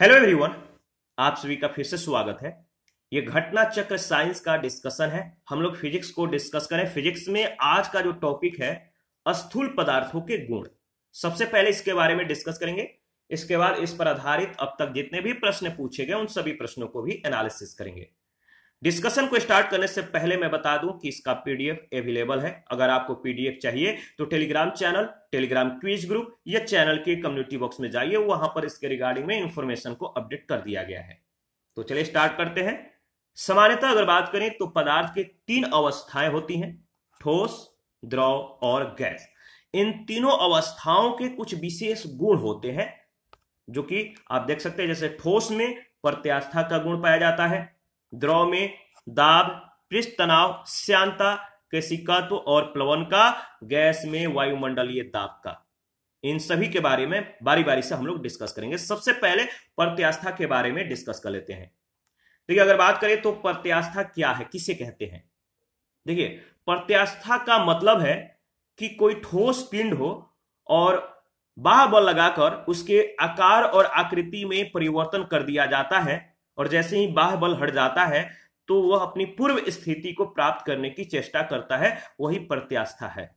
hello everyone आप सभी का फिर से स्वागत है ये घटना चक्र साइंस का डिस्कशन है हम लोग फिजिक्स को डिस्कस करें फिजिक्स में आज का जो टॉपिक है अस्थूल पदार्थों के गुण सबसे पहले इसके बारे में डिस्कस करेंगे इसके बाद इस पर आधारित अब तक जितने भी प्रश्न पूछे गए उन सभी प्रश्नों को भी एनालिसिस करेंगे डिस्कशन को स्टार्ट करने से पहले मैं बता दूं कि इसका पीडीएफ अवेलेबल है अगर आपको पीडीएफ चाहिए तो Telegram channel Telegram quiz group या चैनल के कम्युनिटी बॉक्स में जाइए वहां पर इसके रिगार्डिंग में इंफॉर्मेशन को अपडेट कर दिया गया है तो चलिए स्टार्ट करते हैं सामान्यतः अगर बात करें तो पदार्थ के तीन अवस्थाएं होती हैं ठोस द्रव और गैस इन तीनों अवस्थाओं के कुछ विशेष गुण होते हैं जो कि आप देख सकते हैं जैसे ठोस में प्रत्यास्था का गुण पाया जाता है द्रव में दाब पृष्ठ तनाव श्यांता केशिकात्व तो और प्लवन का गैस में वायुमंडलीय दाब का इन सभी के बारे में बारी बारी से हम लोग डिस्कस करेंगे सबसे पहले प्रत्यास्था के बारे में डिस्कस कर लेते हैं देखिए अगर बात करें तो प्रत्यास्था क्या है किसे कहते हैं देखिए प्रत्यास्था का मतलब है कि कोई ठोस पिंड हो और बाह बल लगाकर उसके आकार और आकृति में परिवर्तन कर दिया जाता है और जैसे ही बाह बल हट जाता है तो वह अपनी पूर्व स्थिति को प्राप्त करने की चेष्टा करता है वही प्रत्यास्था है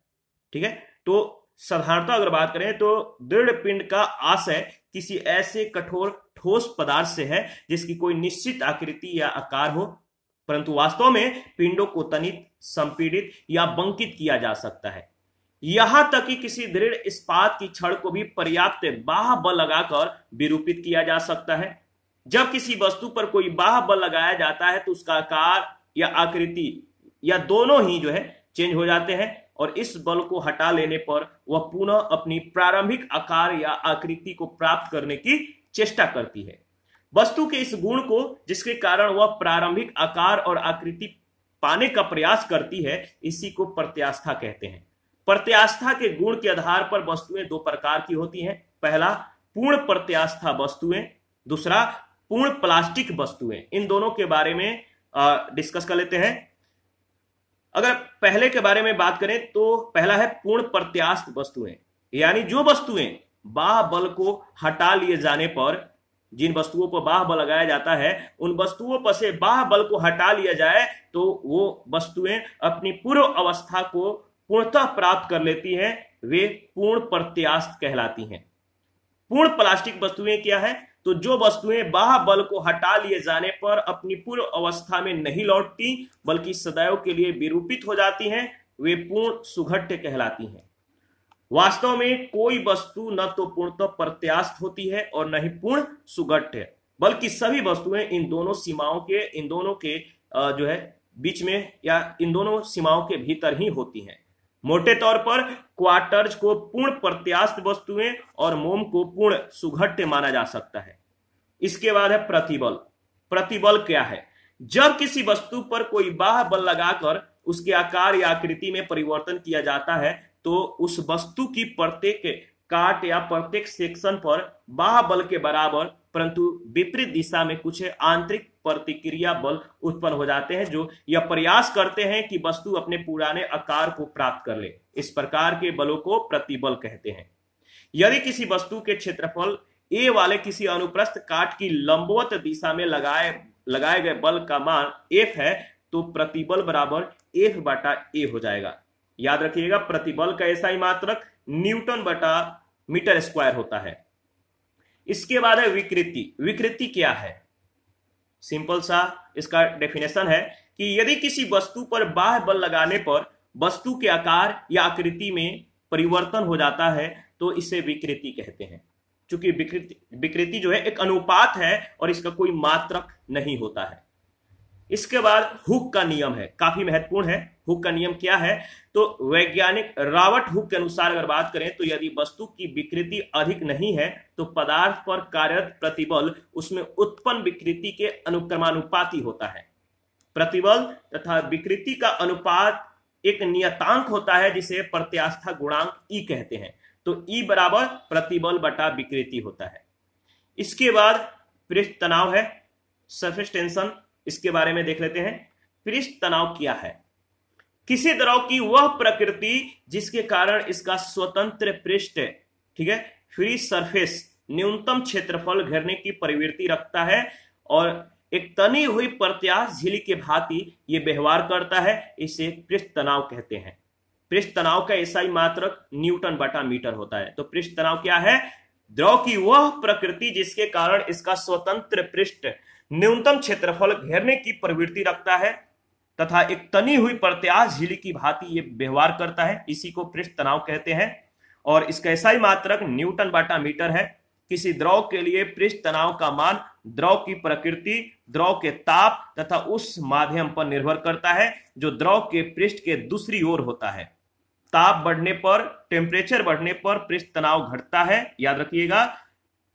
ठीक है तो साधारणतः अगर बात करें तो दृढ़ पिंड का आशय किसी ऐसे कठोर ठोस पदार्थ से है जिसकी कोई निश्चित आकृति या आकार हो परंतु वास्तव में पिंडों को तनित संपीड़ित या बंकित किया जा सकता है यहां तक कि किसी दृढ़ इस्पात की छड़ को भी पर्याप्त बाह बल लगाकर विरूपित किया जा सकता है जब किसी वस्तु पर कोई बाह बल लगाया जाता है तो उसका आकार या आकृति या दोनों ही जो है चेंज हो जाते हैं और इस बल को हटा लेने पर वह पुनः अपनी प्रारंभिक आकार या आकृति को प्राप्त करने की चेष्टा करती है वस्तु के इस गुण को जिसके कारण वह प्रारंभिक आकार और आकृति पाने का प्रयास करती है इसी को प्रत्यास्था कहते हैं प्रत्यास्था के गुण के आधार पर वस्तुएं दो प्रकार की होती हैं पहला पूर्ण प्रत्यास्था वस्तुएं दूसरा पूर्ण प्लास्टिक वस्तुएं इन दोनों के बारे में डिस्कस कर लेते हैं अगर पहले के बारे में बात करें तो पहला है पूर्ण प्रत्यास्त वस्तुएं यानी जो वस्तुएं बाह बल को हटा लिए जाने पर जिन वस्तुओं पर बाह बल लगाया जाता है उन वस्तुओं पर से बाह बल को हटा लिया जाए तो वो वस्तुएं अपनी पूर्व अवस्था को पूर्णतः प्राप्त कर लेती हैं वे पूर्ण प्रत्यास्त कहलाती हैं पूर्ण प्लास्टिक वस्तुएं क्या है तो जो वस्तुएं बाह बल को हटा लिए जाने पर अपनी पूर्व अवस्था में नहीं लौटती बल्कि सदैव के लिए विरूपित हो जाती हैं वे पूर्ण सुघट्य कहलाती हैं वास्तव में कोई वस्तु न तो पूर्णतः तो होती है और न ही पूर्ण सुघट्य बल्कि सभी वस्तुएं इन दोनों सीमाओं के इन दोनों के जो है बीच में या इन दोनों सीमाओं के भीतर ही होती हैं मोटे तौर पर क्वार्टर्स को पूर्ण प्रत्यास्त वस्तुएं और मोम को पूर्ण सुघट्य माना जा सकता है इसके बाद है प्रतिबल प्रतिबल क्या है जब किसी वस्तु पर कोई बाह बल लगाकर उसके आकार या आकृति में परिवर्तन किया जाता है तो उस वस्तु की प्रत्येक काट या प्रत्येक सेक्शन पर बाह बल के बराबर परंतु विपरीत दिशा में कुछ आंतरिक प्रतिक्रिया बल उत्पन्न हो जाते हैं जो यह प्रयास करते हैं कि वस्तु अपने पुराने आकार को प्राप्त कर ले इस प्रकार के बलों को प्रतिबल कहते हैं यदि किसी वस्तु के क्षेत्रफल ए वाले किसी अनुप्रस्थ काट की लंबवत दिशा में लगाए लगाए गए बल का मान एफ है तो प्रतिबल बराबर एफ बटा ए हो जाएगा याद रखिएगा प्रतिबल का ऐसा ही मात्रक न्यूटन बटा मीटर स्क्वायर होता है इसके बाद है विकृति विकृति क्या है सिंपल सा इसका डेफिनेशन है कि यदि किसी वस्तु पर बाह्य बल लगाने पर वस्तु के आकार या आकृति में परिवर्तन हो जाता है तो इसे विकृति कहते हैं चूंकि विकृति विकृति जो है एक अनुपात है और इसका कोई मात्रक नहीं होता है इसके बाद हुक का नियम है काफी महत्वपूर्ण है हुक का नियम क्या है तो वैज्ञानिक रावट हुक के अनुसार अगर बात करें तो यदि वस्तु की विकृति अधिक नहीं है तो पदार्थ पर कार्यरत प्रतिबल उसमें उत्पन्न विकृति के अनुक्रमानुपाती होता है प्रतिबल तथा विकृति का अनुपात एक नियतांक होता है जिसे प्रत्यास्था गुणांक ई कहते हैं तो ई बराबर प्रतिबल बटा विकृति होता है इसके बाद पृष्ठ तनाव है सरफेस टेंशन इसके बारे में देख लेते हैं पृष्ठ तनाव क्या है किसी द्रव की वह प्रकृति जिसके कारण इसका स्वतंत्र पृष्ठ ठीक है फ्री सरफेस न्यूनतम क्षेत्रफल घेरने की प्रवृत्ति रखता है और एक तनी हुई प्रत्याश झिली के भांति ये व्यवहार करता है इसे पृष्ठ तनाव कहते हैं पृष्ठ तनाव का ऐसा ही मात्र न्यूटन बटा मीटर होता है तो पृष्ठ तनाव क्या है द्रव की वह प्रकृति जिसके कारण इसका स्वतंत्र पृष्ठ न्यूनतम क्षेत्रफल घेरने की प्रवृत्ति रखता है तथा एक तनी हुई प्रत्यास झीली की भांति ये व्यवहार करता है इसी को पृष्ठ तनाव कहते हैं और इसका ऐसा ही मात्रक न्यूटन बाटा मीटर है किसी द्रव के लिए पृष्ठ तनाव का मान द्रव की प्रकृति द्रव के ताप तथा उस माध्यम पर निर्भर करता है जो द्रव के पृष्ठ के दूसरी ओर होता है ताप बढ़ने पर टेम्परेचर बढ़ने पर पृष्ठ तनाव घटता है याद रखिएगा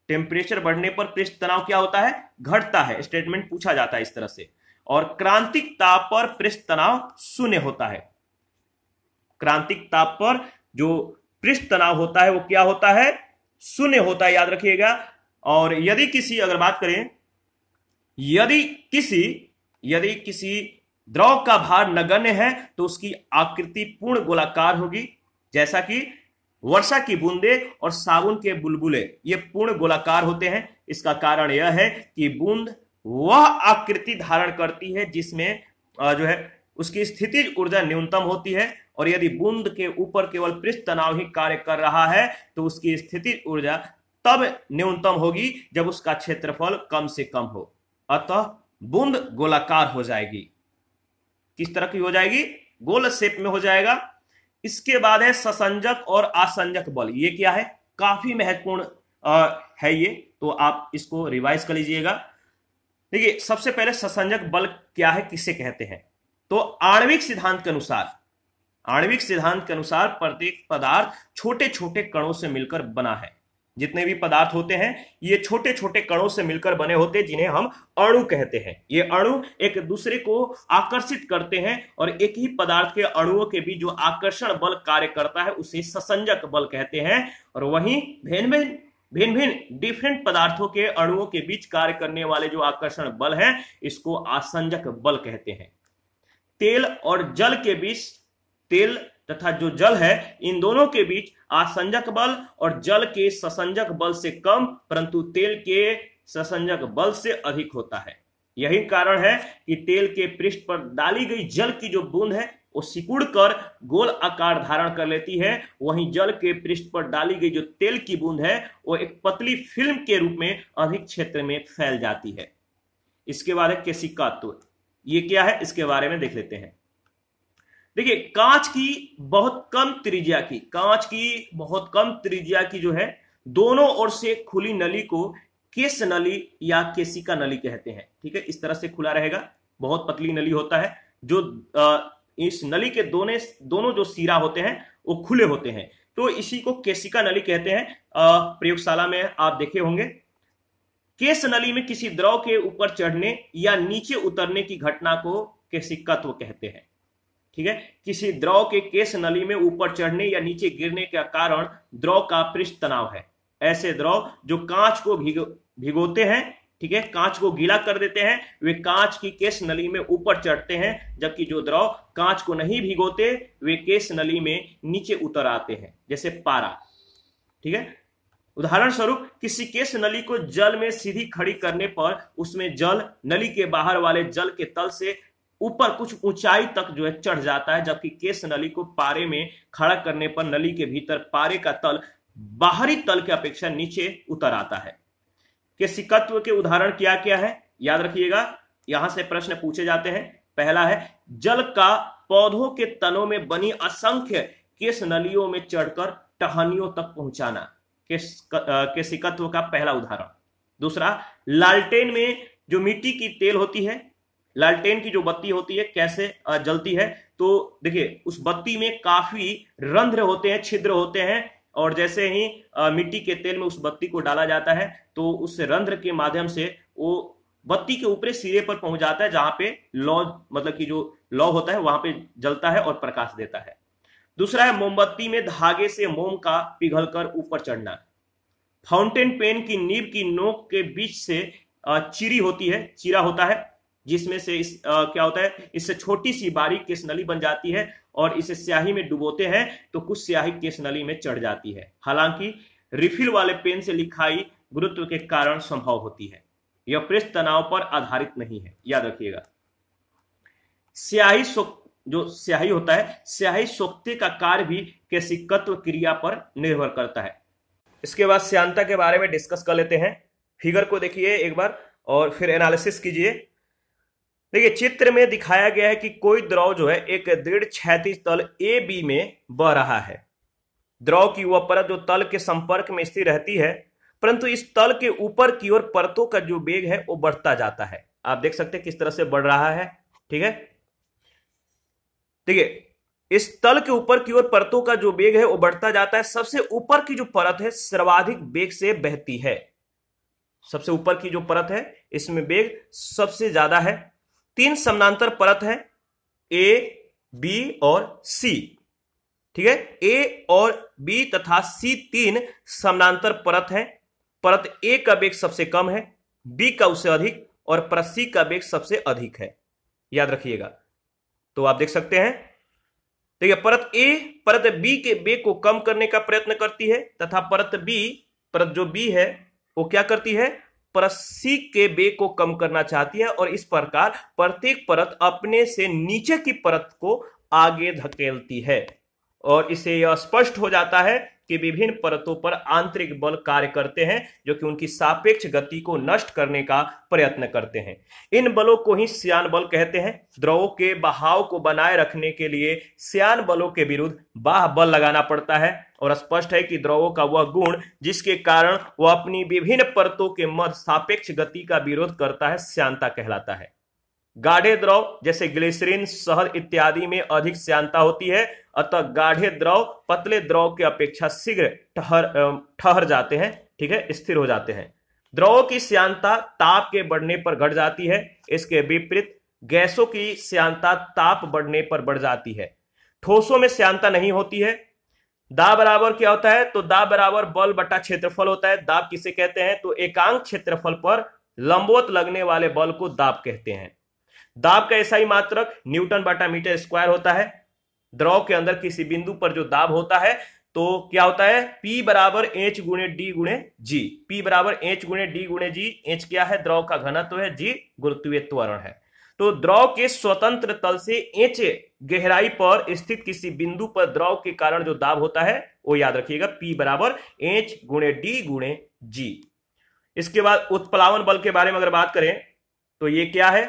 टेम्परेचर बढ़ने पर पृष्ठ तनाव क्या होता है घटता है स्टेटमेंट पूछा जाता है इस तरह से और क्रांतिक ताप पर पृष्ठ तनाव शून्य होता है क्रांतिक ताप पर जो पृष्ठ तनाव होता है वो क्या होता है शून्य होता है याद रखिएगा और यदि किसी अगर बात करें यदि किसी यदि किसी द्रव का भार नगण्य है तो उसकी आकृति पूर्ण गोलाकार होगी जैसा कि वर्षा की बूंदे और साबुन के बुलबुले ये पूर्ण गोलाकार होते हैं इसका कारण यह है कि बूंद वह आकृति धारण करती है जिसमें जो है उसकी स्थिति ऊर्जा न्यूनतम होती है और यदि बूंद के ऊपर केवल पृष्ठ तनाव ही कार्य कर रहा है तो उसकी स्थिति ऊर्जा तब न्यूनतम होगी जब उसका क्षेत्रफल कम से कम हो अतः बूंद गोलाकार हो जाएगी किस तरह की हो जाएगी गोल शेप में हो जाएगा इसके बाद है ससंजक और असंजक बल ये क्या है काफी महत्वपूर्ण है ये तो आप इसको रिवाइज कर लीजिएगा देखिए सबसे पहले ससंजक बल क्या है किसे कहते हैं तो आणविक सिद्धांत के अनुसार आणविक सिद्धांत के अनुसार प्रत्येक पदार्थ छोटे छोटे कणों से मिलकर बना है जितने भी पदार्थ होते हैं ये छोटे छोटे कणों से मिलकर बने होते हैं जिन्हें हम अणु कहते हैं ये अणु एक दूसरे को आकर्षित करते हैं और एक ही पदार्थ के अणुओं के बीच जो आकर्षण बल कार्य करता है उसे ससंजक बल कहते हैं और वहीं भिन्न भिन्न भिन्न भिन्न डिफरेंट पदार्थों के अणुओं के बीच कार्य करने वाले जो आकर्षण बल है इसको आसंजक बल कहते हैं तेल और जल के बीच तेल तथा जो जल है इन दोनों के बीच आसंजक बल और जल के ससंजक बल से कम परंतु तेल के ससंजक बल से अधिक होता है यही कारण है कि तेल के पृष्ठ पर डाली गई जल की जो बूंद है वो सिकुड़ कर गोल आकार धारण कर लेती है वहीं जल के पृष्ठ पर डाली गई जो तेल की बूंद है वो एक पतली फिल्म के रूप में अधिक क्षेत्र में फैल जाती है इसके बाद है केसिका तत्व तो ये क्या है इसके बारे में देख लेते हैं देखिए कांच की बहुत कम त्रिज्या की कांच की बहुत कम त्रिज्या की जो है दोनों ओर से खुली नली को केस नली या केसिका नली कहते हैं ठीक है इस तरह से खुला रहेगा बहुत पतली नली होता है जो इस नली के दोनों दोनों जो सिरा होते हैं वो खुले होते हैं तो इसी को केसिका नली कहते हैं प्रयोगशाला में आप देखे होंगे केस नली में किसी द्रव के ऊपर चढ़ने या नीचे उतरने की घटना को केसिकत्व कहते हैं ठीक है किसी द्रव के केस नली में ऊपर चढ़ने या नीचे गिरने का कारण द्रव का पृष्ठ तनाव है ऐसे द्रव जो कांच को भिगो भिगोते हैं ठीक है कांच को गीला कर देते हैं वे कांच की केस नली में ऊपर चढ़ते हैं जबकि जो द्रव कांच को नहीं भिगोते वे केस नली में नीचे उतर आते हैं जैसे पारा ठीक है उदाहरण स्वरूप किसी केस नली को जल में सीधी खड़ी करने पर उसमें जल नली के बाहर वाले जल के तल से ऊपर कुछ ऊंचाई तक जो है चढ़ जाता है जबकि केस नली को पारे में खड़ा करने पर नली के भीतर पारे का तल बाहरी तल की अपेक्षा नीचे उतर आता है केशिकत्व के उदाहरण क्या क्या है याद रखिएगा यहां से प्रश्न पूछे जाते हैं पहला है जल का पौधों के तनों में बनी असंख्य केस नलियों में चढ़कर टहनियों तक पहुंचाना केस का पहला उदाहरण दूसरा लालटेन में जो मिट्टी की तेल होती है लालटेन की जो बत्ती होती है कैसे जलती है तो देखिए उस बत्ती में काफी रंध्र होते हैं छिद्र होते हैं और जैसे ही मिट्टी के तेल में उस बत्ती को डाला जाता है तो उस रंध्र के माध्यम से वो बत्ती के ऊपरे सिरे पर पहुंच जाता है जहां पे लौ मतलब कि जो लौ होता है वहां पे जलता है और प्रकाश देता है दूसरा है मोमबत्ती में धागे से मोम का पिघलकर ऊपर चढ़ना फाउंटेन पेन की नीब की नोक के बीच से चिरी होती है चीरा होता है जिसमें से इस आ, क्या होता है इससे छोटी सी बारीक केस नली बन जाती है और इसे स्याही में डुबोते हैं तो कुछ स्याही केस नली में चढ़ जाती है हालांकि रिफिल वाले पेन से लिखाई गुरुत्व के कारण संभव होती है यह प्रेस तनाव पर आधारित नहीं है याद रखिएगा स्याही जो स्याही होता है स्याही सोखते का कार्य भी तत्व क्रिया पर निर्भर करता है इसके बाद श्यांता के बारे में डिस्कस कर लेते हैं फिगर को देखिए एक बार और फिर एनालिसिस कीजिए देखिए चित्र में दिखाया गया है कि कोई द्रव जो है एक दृढ़ क्षैतिज तल ए बी में बह रहा है द्रव की वह परत जो तल के संपर्क में स्थिर रहती है परंतु इस तल के ऊपर की ओर परतों का जो वेग है वो बढ़ता जाता है आप देख सकते हैं किस तरह से बढ़ रहा है ठीक है ठीक है इस तल के ऊपर की ओर परतों का जो वेग है वो बढ़ता जाता है सबसे ऊपर की जो परत है सर्वाधिक वेग से बहती है सबसे ऊपर की जो परत है इसमें वेग सबसे ज्यादा है तीन समानांतर परत है ए बी और सी ठीक है ए और बी तथा सी तीन समानांतर परत है परत ए का वेग सबसे कम है बी का उससे अधिक और परत सी का वेग सबसे अधिक है याद रखिएगा तो आप देख सकते हैं देखिए परत ए परत बी के वेग को कम करने का प्रयत्न करती है तथा परत बी परत जो बी है वो क्या करती है परसी के वेग को कम करना चाहती है और इस प्रकार प्रत्येक परत अपने से नीचे की परत को आगे धकेलती है और इसे यह स्पष्ट हो जाता है कि विभिन्न परतों पर आंतरिक बल कार्य करते हैं जो कि उनकी सापेक्ष गति को नष्ट करने का प्रयत्न करते हैं इन बलों को ही सियान बल कहते हैं द्रवों के बहाव को बनाए रखने के लिए सियान बलों के विरुद्ध बाह बल लगाना पड़ता है और स्पष्ट है कि द्रवों का वह गुण जिसके कारण वह अपनी विभिन्न परतों के मध्य सापेक्ष गति का विरोध करता है श्यांता कहलाता है गाढ़े द्रव जैसे ग्लिसरीन शहद इत्यादि में अधिक श्यानता होती है अतः गाढ़े द्रव पतले द्रव की अपेक्षा शीघ्र ठहर ठहर जाते हैं ठीक है स्थिर हो जाते हैं द्रवों की श्यानता ताप के बढ़ने पर घट जाती है इसके विपरीत गैसों की श्यानता ताप बढ़ने पर बढ़ जाती है ठोसों में श्यानता नहीं होती है दा बराबर क्या होता है तो दा बराबर बल बटा क्षेत्रफल होता है दाब किसे कहते हैं तो एकांक क्षेत्रफल पर लंबोत लगने वाले बल को दाब कहते हैं दाब का ऐसा ही मात्रक न्यूटन बाटा मीटर स्क्वायर होता है द्रव के अंदर किसी बिंदु पर जो दाब होता है तो क्या होता है P बराबर एच गुणे डी गुणे जी पी बराबर एच गुणे डी गुणे जी एच क्या है द्रव का घनत्व है जी गुरुत्वीय त्वरण है तो द्रव के स्वतंत्र तल से एच गहराई पर स्थित किसी बिंदु पर द्रव के कारण जो दाब होता है वो याद रखिएगा P बराबर एच गुणे डी गुणे जी इसके बाद उत्प्लावन बल के बारे में अगर बात करें तो ये क्या है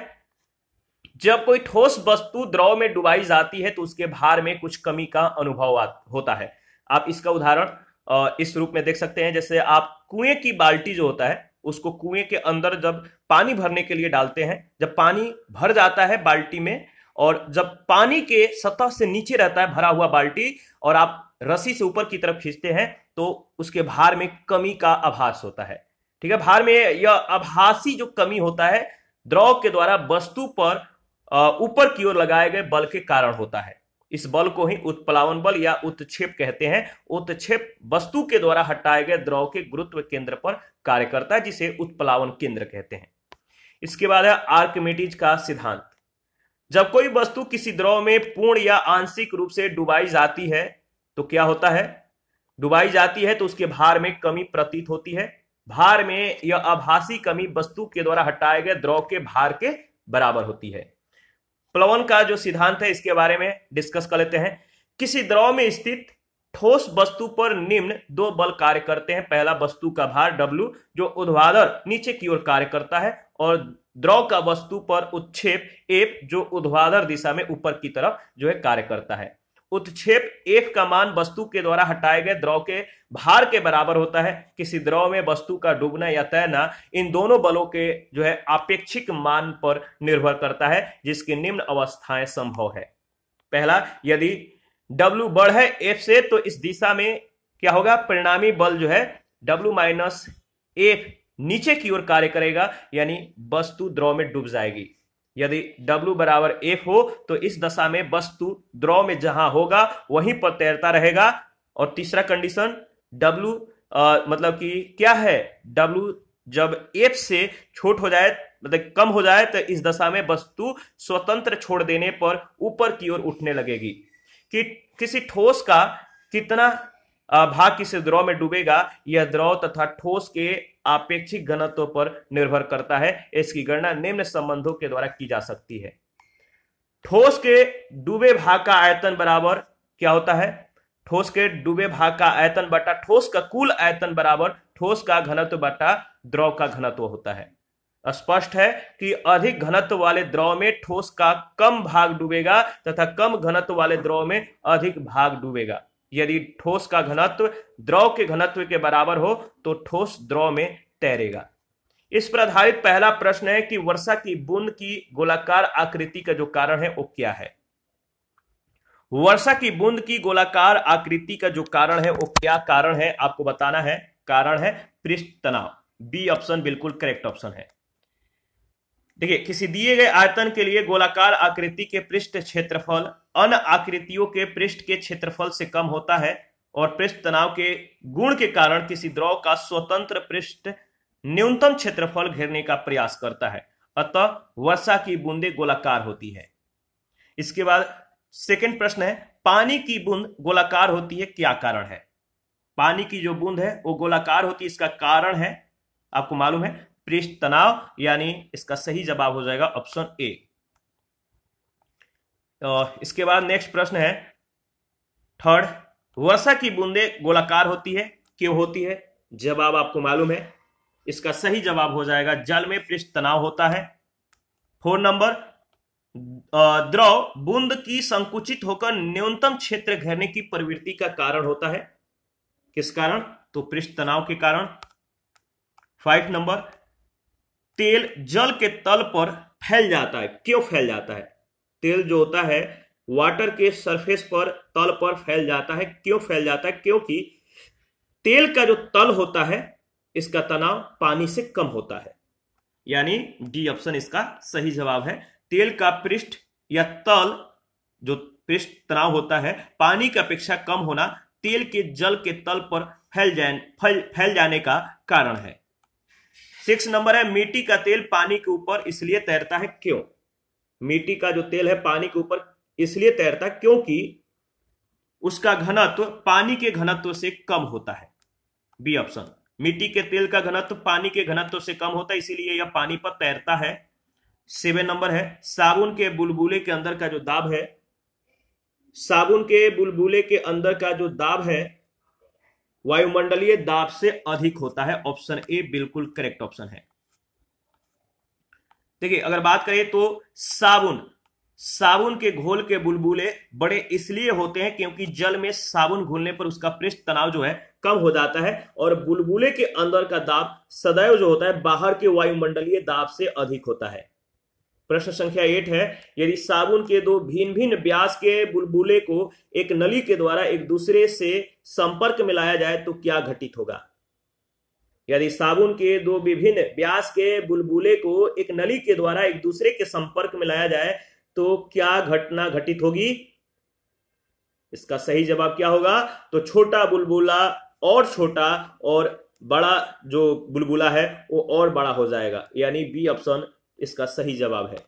जब कोई ठोस वस्तु द्रव में डुबाई जाती है तो उसके भार में कुछ कमी का अनुभव होता है आप इसका उदाहरण इस रूप में देख सकते हैं जैसे आप कुएं की बाल्टी जो होता है उसको कुएं के अंदर जब पानी भरने के लिए डालते हैं जब पानी भर जाता है बाल्टी में और जब पानी के सतह से नीचे रहता है भरा हुआ बाल्टी और आप रस्सी से ऊपर की तरफ खींचते हैं तो उसके भार में कमी का आभास होता है ठीक है भार में यह आभासी जो कमी होता है द्रव के द्वारा वस्तु पर ऊपर की ओर लगाए गए बल के कारण होता है इस बल को ही उत्प्लावन बल या उत्क्षेप कहते हैं उत्क्षेप वस्तु के द्वारा हटाए गए द्रव के गुरुत्व केंद्र पर कार्य करता है जिसे उत्प्लावन केंद्र कहते हैं इसके बाद है आर्कमिटीज का सिद्धांत जब कोई वस्तु किसी द्रव में पूर्ण या आंशिक रूप से डुबाई जाती है तो क्या होता है डुबाई जाती है तो उसके भार में कमी प्रतीत होती है भार में यह आभासी कमी वस्तु के द्वारा हटाए गए द्रव के भार के बराबर होती है प्लवन का जो सिद्धांत है इसके बारे में डिस्कस कर लेते हैं किसी द्रव में स्थित ठोस वस्तु पर निम्न दो बल कार्य करते हैं पहला वस्तु का भार W जो उद्वादर नीचे की ओर कार्य करता है और द्रव का वस्तु पर उत्प एप जो उद्वादर दिशा में ऊपर की तरफ जो है कार्य करता है उत्क्षेप एफ का मान वस्तु के द्वारा हटाए गए द्रव के भार के बराबर होता है किसी द्रव में वस्तु का डूबना या तैरना इन दोनों बलों के जो है आपेक्षिक मान पर निर्भर करता है जिसकी निम्न अवस्थाएं संभव है पहला यदि डब्ल्यू बढ़ है एफ से तो इस दिशा में क्या होगा परिणामी बल जो है डब्ल्यू माइनस एफ नीचे की ओर कार्य करेगा यानी वस्तु द्रव में डूब जाएगी यदि W बराबर F हो तो इस दशा में वस्तु द्रव में जहां होगा वहीं पर तैरता रहेगा और तीसरा कंडीशन W आ, मतलब कि क्या है W जब F से छोट हो जाए मतलब कम हो जाए तो इस दशा में वस्तु स्वतंत्र छोड़ देने पर ऊपर की ओर उठने लगेगी कि किसी ठोस का कितना भाग किस द्रव में डूबेगा यह द्रव तथा ठोस के आपेक्षिक घनत्व पर निर्भर करता है इसकी गणना निम्न संबंधों के द्वारा की जा सकती है ठोस के डूबे भाग का आयतन बराबर क्या होता है ठोस के डूबे भाग का आयतन बटा ठोस का कुल आयतन बराबर ठोस का घनत्व बटा द्रव का घनत्व होता है स्पष्ट है कि अधिक घनत्व वाले द्रव में ठोस का कम भाग डूबेगा तथा कम घनत्व वाले द्रव में अधिक भाग डूबेगा यदि ठोस का घनत्व द्रव के घनत्व के बराबर हो तो ठोस द्रव में तैरेगा इस पर आधारित पहला प्रश्न है कि वर्षा की बूंद की गोलाकार आकृति का जो कारण है वो क्या है वर्षा की बूंद की गोलाकार आकृति का जो कारण है वो क्या कारण है आपको बताना है कारण है पृष्ठ तनाव बी ऑप्शन बिल्कुल करेक्ट ऑप्शन है देखिए किसी दिए गए आयतन के लिए गोलाकार आकृति के पृष्ठ क्षेत्रफल अन आकृतियों के पृष्ठ के क्षेत्रफल से कम होता है और पृष्ठ तनाव के गुण के कारण किसी द्रव का स्वतंत्र पृष्ठ न्यूनतम क्षेत्रफल घेरने का प्रयास करता है अतः वर्षा की बूंदे गोलाकार होती है इसके बाद सेकेंड प्रश्न है पानी की बूंद गोलाकार होती है क्या कारण है पानी की जो बूंद है वो गोलाकार होती है इसका कारण है आपको मालूम है पृष्ठ तनाव यानी इसका सही जवाब हो जाएगा ऑप्शन ए तो इसके बाद नेक्स्ट प्रश्न है थर्ड वर्षा की बूंदे गोलाकार होती है क्यों होती है जवाब आपको मालूम है इसका सही जवाब हो जाएगा जल में पृष्ठ तनाव होता है फोर नंबर द्रव बूंद की संकुचित होकर न्यूनतम क्षेत्र घेरने की प्रवृत्ति का कारण होता है किस कारण तो पृष्ठ तनाव के कारण फाइव नंबर तेल जल के तल पर फैल जाता है क्यों फैल जाता है तेल जो होता है वाटर के सरफेस पर तल पर फैल जाता है क्यों फैल जाता है क्योंकि तेल का जो तल होता है इसका तनाव पानी से कम होता है यानी डी ऑप्शन इसका सही जवाब है तेल का पृष्ठ या तल जो पृष्ठ तनाव होता है पानी की अपेक्षा कम होना तेल के जल के तल पर फैल जाए फैल फैल जाने का कारण है सिक्स नंबर है मिट्टी का तेल पानी के ऊपर इसलिए तैरता है क्यों मिट्टी का जो तेल है पानी के ऊपर इसलिए तैरता क्योंकि उसका घनत्व पानी के घनत्व से कम होता है बी ऑप्शन मिट्टी के तेल का घनत्व पानी के घनत्व से कम होता है इसीलिए यह पानी पर तैरता है सेवन नंबर है साबुन के बुलबुले के अंदर का जो दाब है साबुन के बुलबुले के अंदर का जो दाब है वायुमंडलीय दाब से अधिक होता है ऑप्शन ए बिल्कुल करेक्ट ऑप्शन है देखिए अगर बात करें तो साबुन साबुन के घोल के बुलबुले बड़े इसलिए होते हैं क्योंकि जल में साबुन घुलने पर उसका पृष्ठ तनाव जो है कम हो जाता है और बुलबुले के अंदर का दाब सदैव जो होता है बाहर के वायुमंडलीय दाब से अधिक होता है प्रश्न संख्या एट है यदि साबुन के दो भिन्न भिन्न व्यास के बुलबुले को एक नली के द्वारा एक दूसरे से संपर्क में लाया जाए तो क्या घटित होगा यदि साबुन के दो विभिन्न व्यास के बुलबुले को एक नली के द्वारा एक दूसरे के संपर्क में लाया जाए तो क्या घटना घटित होगी इसका सही जवाब क्या होगा तो छोटा बुलबुला और छोटा और बड़ा जो बुलबुला है वो और बड़ा हो जाएगा यानी बी ऑप्शन इसका सही जवाब है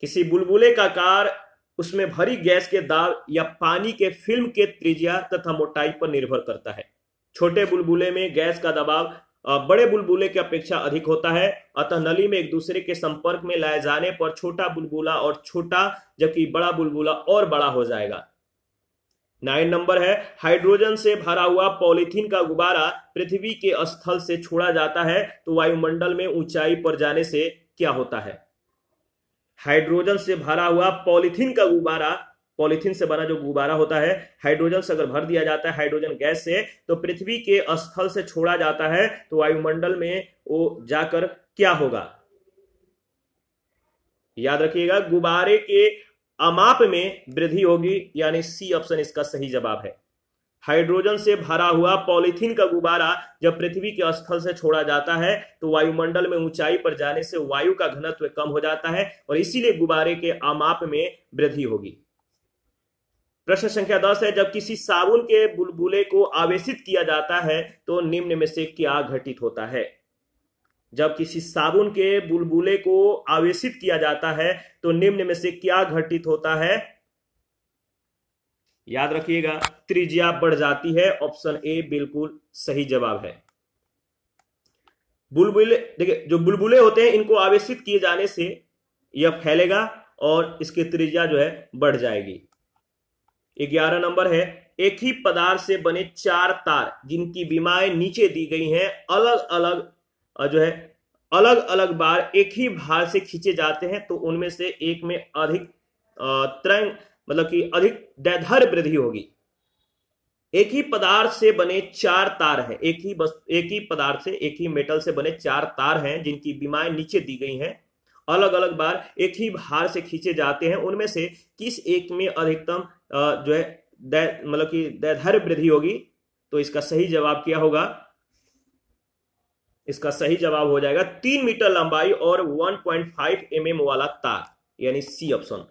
किसी बुलबुले का कार उसमें भरी गैस के दाब या पानी के फिल्म के त्रिज्या तथा मोटाई पर निर्भर करता है छोटे बुलबुले में गैस का दबाव बड़े बुलबुले की अपेक्षा अधिक होता है अतः नली में एक दूसरे के संपर्क में लाए जाने पर छोटा बुलबुला और छोटा जबकि बड़ा बुलबुला और बड़ा हो जाएगा नाइन नंबर है हाइड्रोजन से भरा हुआ पॉलिथीन का गुब्बारा पृथ्वी के स्थल से छोड़ा जाता है तो वायुमंडल में ऊंचाई पर जाने से क्या होता है हाइड्रोजन से भरा हुआ पॉलिथीन का गुब्बारा पॉलिथीन से बना जो गुब्बारा होता है हाइड्रोजन से अगर भर दिया जाता है हाइड्रोजन गैस से तो पृथ्वी के स्थल से छोड़ा जाता है तो वायुमंडल में वो जाकर क्या होगा याद रखिएगा गुब्बारे के अमाप में वृद्धि होगी यानी सी ऑप्शन इसका सही जवाब है हाइड्रोजन से भरा हुआ पॉलिथीन का गुब्बारा जब पृथ्वी के स्थल से छोड़ा जाता है तो वायुमंडल में ऊंचाई पर जाने से वायु का घनत्व कम हो जाता है और इसीलिए गुब्बारे के अमाप में वृद्धि होगी प्रश्न संख्या दस है जब किसी साबुन के बुलबुले को आवेशित किया जाता है तो निम्न में से क्या घटित होता है जब किसी साबुन के बुलबुले को आवेशित किया जाता है तो निम्न में से क्या घटित होता है याद रखिएगा त्रिज्या बढ़ जाती है ऑप्शन ए बिल्कुल सही जवाब है बुलबुले देखिए जो बुलबुले होते हैं इनको आवेशित किए जाने से यह फैलेगा और इसकी त्रिज्या जो है बढ़ जाएगी ग्यारह नंबर है एक ही पदार्थ से बने चार तार जिनकी बीमाएं नीचे दी गई हैं अलग अलग जो है अलग अलग बार एक ही भार से खींचे जाते हैं तो उनमें से एक में अधिक तरंग मतलब कि अधिक दैधर वृद्धि होगी एक ही पदार्थ से बने चार तार हैं एक ही बस एक ही पदार्थ से एक ही मेटल से बने चार तार हैं जिनकी बीमाएं नीचे दी गई हैं अलग अलग बार एक ही भार से खींचे जाते हैं उनमें से किस एक में अधिकतम जो है मतलब कि दैधर्य वृद्धि होगी तो इसका सही जवाब क्या होगा इसका सही जवाब हो जाएगा तीन मीटर लंबाई और 1.5 पॉइंट mm वाला तार यानी सी ऑप्शन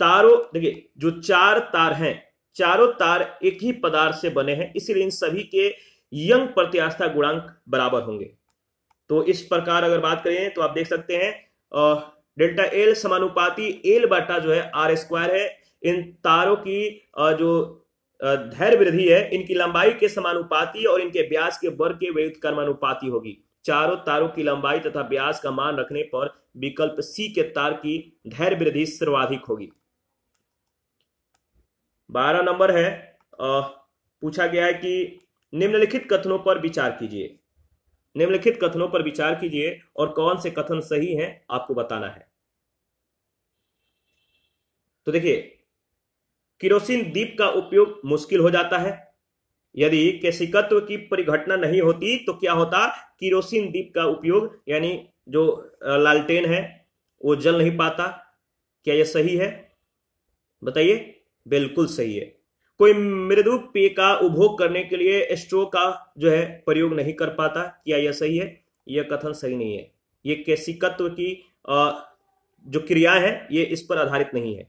तारों देखिए जो चार तार हैं चारों तार एक ही पदार्थ से बने हैं इसीलिए इन सभी के यंग प्रत्यास्था गुणांक बराबर होंगे तो इस प्रकार अगर बात करें तो आप देख सकते हैं डेल्टा एल समानुपाती एल बटा जो है आर स्क्वायर है इन तारों की जो धैर्य वृद्धि है इनकी लंबाई के समानुपाती और इनके ब्यास के वर्ग के व्युक्त कर्मानुपाती होगी चारों तारों की लंबाई तथा ब्यास का मान रखने पर विकल्प सी के तार की धैर्य वृद्धि सर्वाधिक होगी बारह नंबर है पूछा गया है कि निम्नलिखित कथनों पर विचार कीजिए निम्नलिखित कथनों पर विचार कीजिए और कौन से कथन सही हैं आपको बताना है तो देखिए किरोसिन दीप का उपयोग मुश्किल हो जाता है यदि केशिकत्व की परिघटना नहीं होती तो क्या होता किरोसिन दीप का उपयोग यानी जो लालटेन है वो जल नहीं पाता क्या यह सही है बताइए बिल्कुल सही है कोई मृदु पेय का उपभोग करने के लिए स्ट्रो का जो है प्रयोग नहीं कर पाता क्या यह सही है यह कथन सही नहीं है ये कैसिकत्व की जो क्रिया है ये इस पर आधारित नहीं है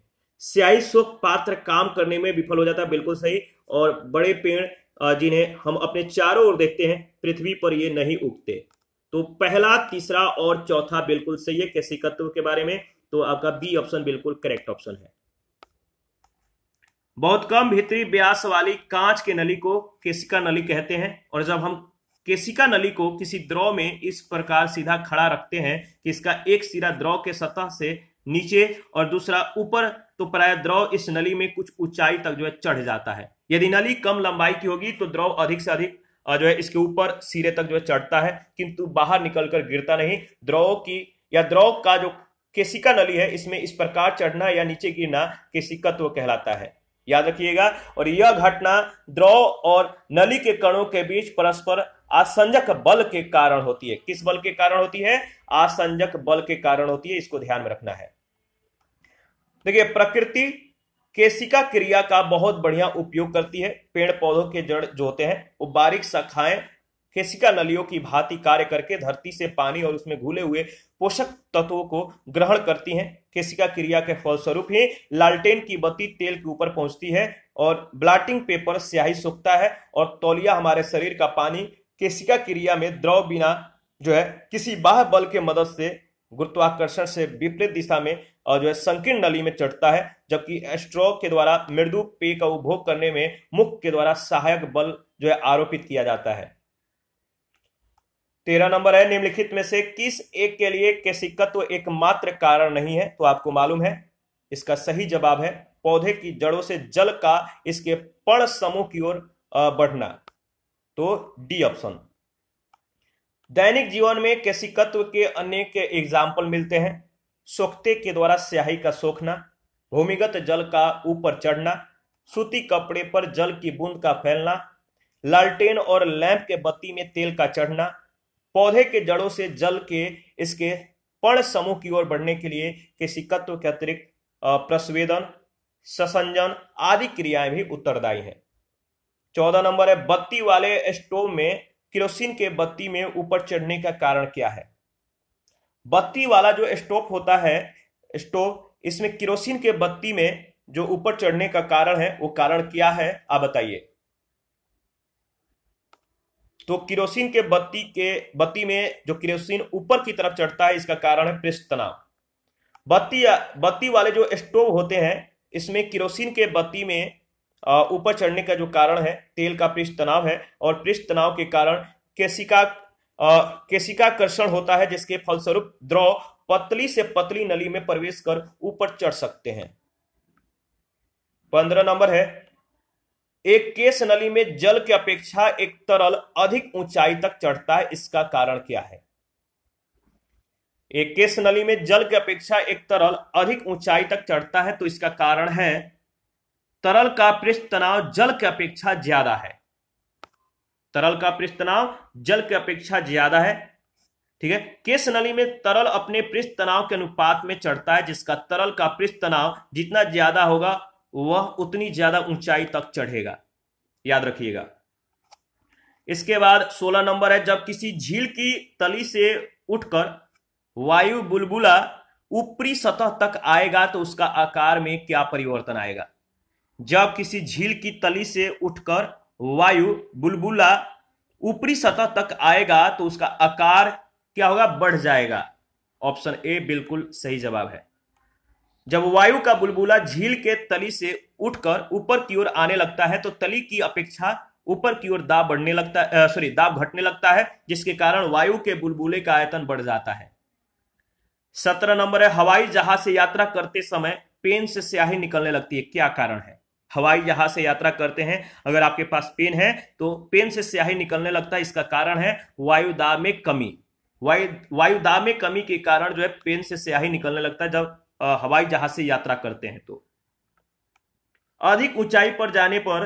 स्याही शोक पात्र काम करने में विफल हो जाता है बिल्कुल सही और बड़े पेड़ जिन्हें हम अपने चारों ओर देखते हैं पृथ्वी पर ये नहीं उगते तो पहला तीसरा और चौथा बिल्कुल सही है कैसिकत्व के बारे में तो आपका बी ऑप्शन बिल्कुल करेक्ट ऑप्शन है बहुत कम भीतरी ब्यास वाली कांच के नली को केसिका नली कहते हैं और जब हम केसिका नली को किसी द्रव में इस प्रकार सीधा खड़ा रखते हैं कि इसका एक सिरा द्रव के सतह से नीचे और दूसरा ऊपर तो प्राय द्रव इस नली में कुछ ऊंचाई तक जो है चढ़ जाता है यदि नली कम लंबाई की होगी तो द्रव अधिक से अधिक जो है इसके ऊपर सिरे तक जो है चढ़ता है किंतु बाहर निकलकर गिरता नहीं द्रव की या द्रव का जो केसिका नली है इसमें इस प्रकार चढ़ना या नीचे गिरना केसिकत्व कहलाता है याद रखिएगा और यह घटना द्रव और नली के कणों के बीच परस्पर आसंजक बल के कारण होती है किस बल के कारण होती है आसंजक बल के कारण होती है इसको ध्यान में रखना है देखिए प्रकृति केशिका क्रिया का बहुत बढ़िया उपयोग करती है पेड़ पौधों के जड़ जो होते हैं वो बारीक शाखाएं केसिका नलियों की भांति कार्य करके धरती से पानी और उसमें घुले हुए पोषक तत्वों को ग्रहण करती हैं केसिका क्रिया के फलस्वरूप ही लालटेन की बत्ती तेल के ऊपर पहुंचती है और ब्लाटिंग पेपर स्याही सूखता है और तौलिया हमारे शरीर का पानी केसिका क्रिया में द्रव बिना जो है किसी बाह बल के मदद से गुरुत्वाकर्षण से विपरीत दिशा में और जो है संकीर्ण नली में चढ़ता है जबकि एस्ट्रो के द्वारा मृदु पेय का उपभोग करने में मुख के द्वारा सहायक बल जो है आरोपित किया जाता है तेरह नंबर है निम्नलिखित में से किस एक के लिए केशिकत्व तो एकमात्र कारण नहीं है तो आपको मालूम है इसका सही जवाब है पौधे की जड़ों से जल का इसके पड़ समूह की ओर बढ़ना तो डी ऑप्शन दैनिक जीवन में केशिकत्व के अनेक एग्जाम्पल मिलते हैं सोखते के द्वारा स्याही का सोखना भूमिगत जल का ऊपर चढ़ना सूती कपड़े पर जल की बूंद का फैलना लालटेन और लैंप के बत्ती में तेल का चढ़ना पौधे के जड़ों से जल के इसके पण समूह की ओर बढ़ने के लिए किसी तत्व के अतिरिक्त प्रस्वेदन ससंजन आदि क्रियाएं भी उत्तरदायी हैं चौदह नंबर है बत्ती वाले स्टोव में किरोसिन के बत्ती में ऊपर चढ़ने का कारण क्या है बत्ती वाला जो स्टोव होता है स्टोव इसमें किरोसिन के बत्ती में जो ऊपर चढ़ने का कारण है वो कारण क्या है आप बताइए तो किरोसिन के बत्ती के बत्ती में जो किरोसिन ऊपर की तरफ चढ़ता है इसका कारण है पृष्ठ तनाव बत्ती बत्ती वाले जो स्टोव होते हैं इसमें किरोसिन के बत्ती में ऊपर चढ़ने का जो कारण है तेल का पृष्ठ तनाव है और पृष्ठ तनाव के कारण केशिका केशिकाकर्षण होता है जिसके फलस्वरूप द्रव पतली से पतली नली में प्रवेश कर ऊपर चढ़ सकते हैं पंद्रह नंबर है एक केस नली में जल की अपेक्षा एक तरल अधिक ऊंचाई तक चढ़ता है इसका कारण क्या है एक केस नली में जल की अपेक्षा एक तरल अधिक ऊंचाई तक चढ़ता है तो इसका कारण है तरल का पृष्ठ तनाव जल की अपेक्षा ज्यादा है तरल का पृष्ठ तनाव जल की अपेक्षा ज्यादा है ठीक है केस नली में तरल अपने पृष्ठ तनाव के अनुपात में चढ़ता है जिसका तरल का पृष्ठ तनाव जितना ज्यादा होगा वह उतनी ज्यादा ऊंचाई तक चढ़ेगा याद रखिएगा इसके बाद 16 नंबर है जब किसी झील की तली से उठकर वायु बुलबुला ऊपरी सतह तक आएगा तो उसका आकार में क्या परिवर्तन आएगा जब किसी झील की तली से उठकर वायु बुलबुला ऊपरी सतह तक आएगा तो उसका आकार क्या होगा बढ़ जाएगा ऑप्शन ए बिल्कुल सही जवाब है जब वायु का बुलबुला झील के तली से उठकर ऊपर की ओर आने लगता है तो तली की अपेक्षा ऊपर की ओर दाब बढ़ने लगता सॉरी दाब घटने लगता है जिसके कारण वायु के बुलबुले का आयतन बढ़ जाता है सत्रह नंबर है हवाई जहाज से यात्रा करते समय पेन से स्याही निकलने लगती है क्या कारण है हवाई जहाज से यात्रा करते हैं अगर आपके पास पेन है तो पेन से स्याही निकलने लगता है इसका कारण है दाब में कमी वायु दाब में कमी के कारण जो है पेन से स्याही निकलने लगता है जब हवाई जहाज से यात्रा करते हैं तो अधिक ऊंचाई पर जाने पर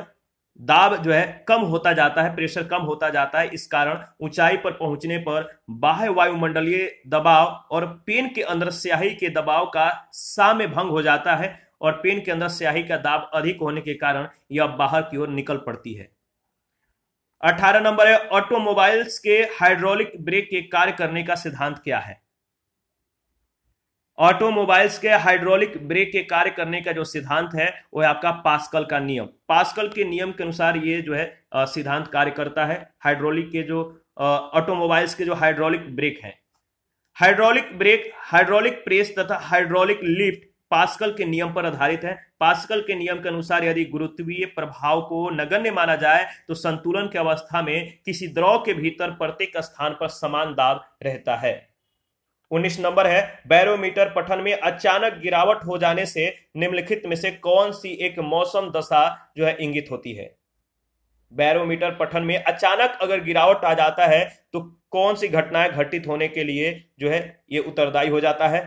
दाब जो है कम होता जाता है प्रेशर कम होता जाता है इस कारण ऊंचाई पर पहुंचने पर बाह्य वायुमंडलीय दबाव और पेन के अंदर स्याही के दबाव का साम्य भंग हो जाता है और पेन के अंदर स्याही का दाब अधिक होने के कारण यह बाहर की ओर निकल पड़ती है 18 नंबर है ऑटोमोबाइल्स के हाइड्रोलिक ब्रेक के कार्य करने का सिद्धांत क्या है ऑटोमोबाइल्स के हाइड्रोलिक ब्रेक के कार्य करने का जो सिद्धांत है वो है आपका पास्कल का नियम पास्कल के नियम के अनुसार ये जो है सिद्धांत कार्य करता है हाइड्रोलिक के जो ऑटोमोबाइल्स के जो हाइड्रोलिक ब्रेक हैं हाइड्रोलिक ब्रेक हाइड्रोलिक प्रेस तथा हाइड्रोलिक लिफ्ट पास्कल के नियम पर आधारित है पास्कल के नियम के अनुसार यदि गुरुत्वीय प्रभाव को नगण्य माना जाए तो संतुलन की अवस्था में किसी द्रव के भीतर प्रत्येक स्थान पर समान दाब रहता है उन्नीस नंबर है बैरोमीटर पठन में अचानक गिरावट हो जाने से निम्नलिखित में से कौन सी एक मौसम दशा जो है इंगित होती है बैरोमीटर पठन में अचानक अगर गिरावट आ जाता है तो कौन सी घटनाएं घटित होने के लिए जो है ये उत्तरदायी हो जाता है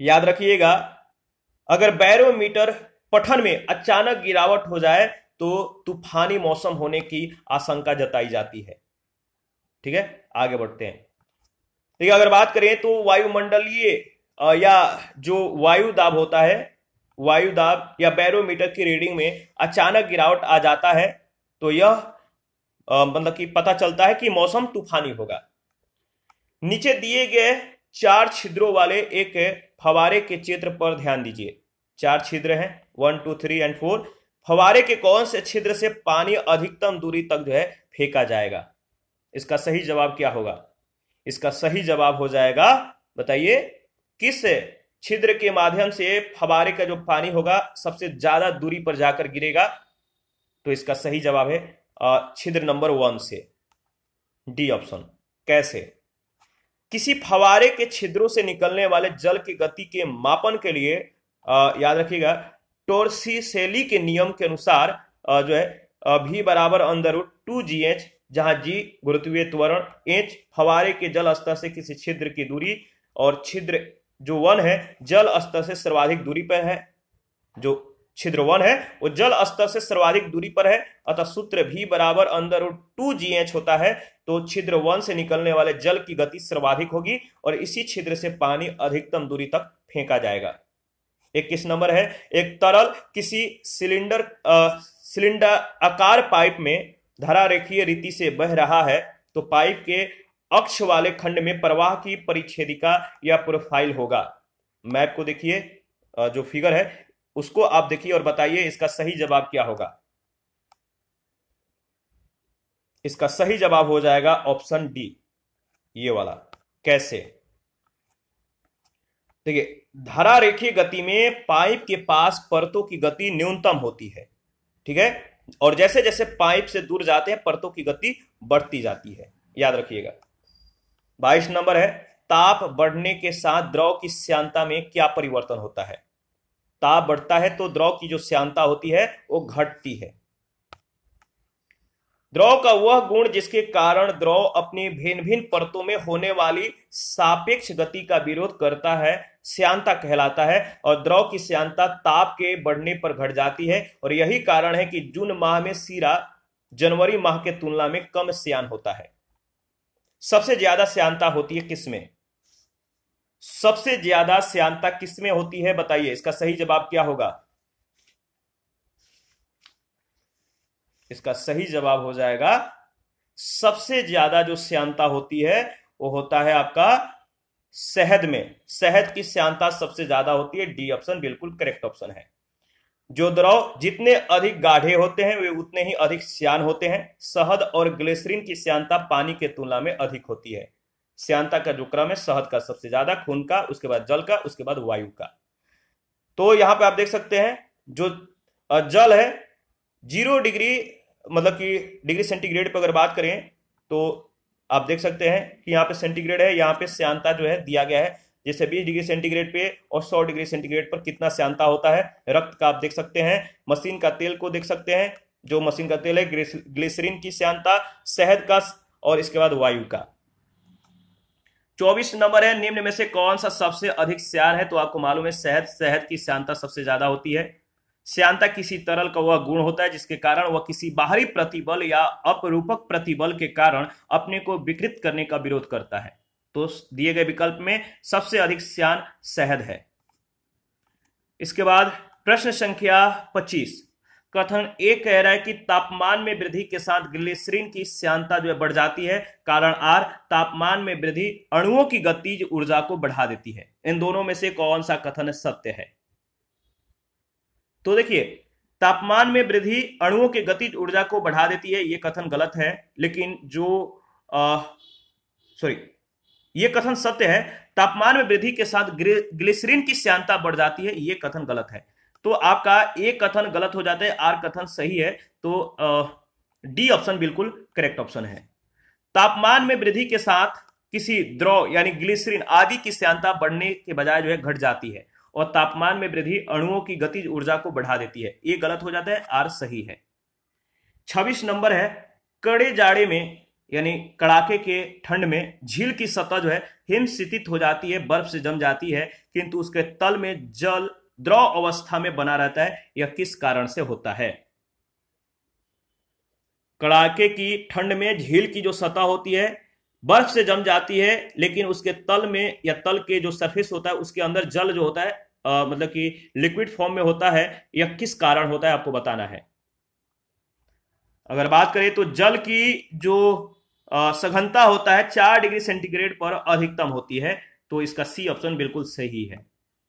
याद रखिएगा अगर बैरोमीटर पठन में अचानक गिरावट हो जाए तो तूफानी मौसम होने की आशंका जताई जाती है ठीक है आगे बढ़ते हैं है अगर बात करें तो वायुमंडलीय या जो वायु दाब होता है वायु दाब या बैरोमीटर की रीडिंग में अचानक गिरावट आ जाता है तो यह मतलब कि पता चलता है कि मौसम तूफानी होगा नीचे दिए गए चार छिद्रों वाले एक फवारे के क्षेत्र पर ध्यान दीजिए चार छिद्र हैं one two three and four फवारे के कौन से छिद्र से पानी अधिकतम दूरी तक जो है फेंका जाएगा इसका सही जवाब क्या होगा इसका सही जवाब हो जाएगा बताइए किस छिद्र के माध्यम से फवारे का जो पानी होगा सबसे ज्यादा दूरी पर जाकर गिरेगा तो इसका सही जवाब है छिद्र नंबर वन से डी ऑप्शन कैसे किसी फवारे के छिद्रों से निकलने वाले जल की गति के मापन के लिए आ, याद रखिएगा टोरसीसेली के नियम के अनुसार जो है भी बराबर अंदर टू जी एच जहां जी गुरुत्वीय त्वरण एच फवारे के जल स्तर से किसी छिद्र की दूरी और छिद्र जो वन है जल स्तर से सर्वाधिक दूरी पर है जो छिद्र वन है वो जल स्तर से सर्वाधिक दूरी पर है अतः सूत्र भी बराबर अंदर टू जी एच होता है तो छिद्र वन से निकलने वाले जल की गति सर्वाधिक होगी और इसी छिद्र से पानी अधिकतम दूरी तक फेंका जाएगा इक्कीस नंबर है एक तरल किसी सिलेंडर सिलेंडर आकार पाइप में धारा रेखीय रीति से बह रहा है तो पाइप के अक्ष वाले खंड में प्रवाह की परिच्छेदिका या प्रोफाइल होगा मैप को देखिए जो फिगर है उसको आप देखिए और बताइए इसका सही जवाब क्या होगा इसका सही जवाब हो जाएगा ऑप्शन डी ये वाला कैसे देखिए धारा रेखीय गति में पाइप के पास परतों की गति न्यूनतम होती है ठीक है और जैसे जैसे पाइप से दूर जाते हैं परतों की गति बढ़ती जाती है याद रखिएगा बाईस नंबर है ताप बढ़ने के साथ द्रव की श्यांता में क्या परिवर्तन होता है ताप बढ़ता है तो द्रव की जो श्यांता होती है वो घटती है द्रव का वह गुण जिसके कारण द्रव अपनी भिन्न भिन्न परतों में होने वाली सापेक्ष गति का विरोध करता है श्यांता कहलाता है और द्रव की श्यांता ताप के बढ़ने पर घट जाती है और यही कारण है कि जून माह में सीरा जनवरी माह के तुलना में कम श्यान होता है सबसे ज्यादा श्यांता होती है किसमें सबसे ज्यादा श्यांता किसमें होती है बताइए इसका सही जवाब क्या होगा इसका सही जवाब हो जाएगा सबसे ज्यादा जो श्यांता होती है वो होता है आपका शहद में शहद की श्यानता सबसे ज्यादा होती है डी ऑप्शन बिल्कुल करेक्ट ऑप्शन है जो द्रव जितने अधिक गाढ़े होते हैं वे उतने ही अधिक श्यान होते हैं शहद और ग्लेसरीन की श्यानता पानी के तुलना में अधिक होती है श्यानता का जो क्रम है शहद का सबसे ज्यादा खून का उसके बाद जल का उसके बाद वायु का तो यहां पे आप देख सकते हैं जो जल है जीरो डिग्री मतलब कि डिग्री सेंटीग्रेड पर अगर बात करें तो आप देख सकते हैं कि यहाँ पे सेंटीग्रेड है यहाँ पे श्यांता जो है दिया गया है जैसे 20 डिग्री सेंटीग्रेड पे और 100 डिग्री सेंटीग्रेड पर कितना श्यांता होता है रक्त का आप देख सकते हैं मशीन का तेल को देख सकते हैं जो मशीन का तेल है ग्लिसरीन की श्यांता शहद का और इसके बाद वायु का चौबीस नंबर है निम्न में से कौन सा सबसे अधिक श्यार है तो आपको मालूम है शहद शहद की श्यांता सबसे ज्यादा होती है श्यांता किसी तरल का वह गुण होता है जिसके कारण वह किसी बाहरी प्रतिबल या अपरूपक प्रतिबल के कारण अपने को विकृत करने का विरोध करता है तो दिए गए विकल्प में सबसे अधिक श्यान सहद है इसके बाद प्रश्न संख्या 25 कथन ए कह रहा है कि तापमान में वृद्धि के साथ ग्लिसरीन की श्यांता जो है बढ़ जाती है कारण आर तापमान में वृद्धि अणुओं की गतिज ऊर्जा को बढ़ा देती है इन दोनों में से कौन सा कथन सत्य है तो देखिए तापमान में वृद्धि अणुओं के गतिज ऊर्जा को बढ़ा देती है ये कथन गलत है लेकिन जो सॉरी ये कथन सत्य है तापमान में वृद्धि के साथ ग्लिसरीन की श्यानता बढ़ जाती है ये कथन गलत है तो आपका ए कथन गलत हो जाता है आर कथन सही है तो डी ऑप्शन बिल्कुल करेक्ट ऑप्शन है तापमान में वृद्धि के साथ किसी द्रव यानी ग्लिसरीन आदि की श्यानता बढ़ने के बजाय जो है घट जाती है और तापमान में वृद्धि अणुओं की गतिज ऊर्जा को बढ़ा देती है ये गलत हो जाता है आर सही है छब्बीस नंबर है कड़े जाड़े में यानी कड़ाके के ठंड में झील की सतह जो है स्थित हो जाती है बर्फ से जम जाती है किंतु उसके तल में जल द्रव अवस्था में बना रहता है यह किस कारण से होता है कड़ाके की ठंड में झील की जो सतह होती है बर्फ से जम जाती है लेकिन उसके तल में या तल के जो सरफेस होता है उसके अंदर जल जो होता है आ, मतलब कि लिक्विड फॉर्म में होता है या किस कारण होता है आपको बताना है अगर बात करें तो जल की जो सघनता होता है चार डिग्री सेंटीग्रेड पर अधिकतम होती है तो इसका सी ऑप्शन बिल्कुल सही है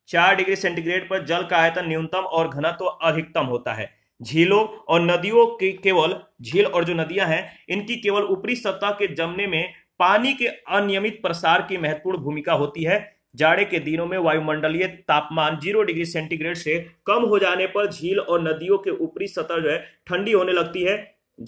चार डिग्री सेंटीग्रेड पर जल का आयतन न्यूनतम और घनत्व तो अधिकतम होता है झीलों और नदियों के केवल झील और जो नदियां हैं इनकी केवल ऊपरी सतह के जमने में पानी के अनियमित प्रसार की महत्वपूर्ण भूमिका होती है जाड़े के दिनों में वायुमंडलीय तापमान जीरो डिग्री सेंटीग्रेड से कम हो जाने पर झील और नदियों के ऊपरी सतह जो है ठंडी होने लगती है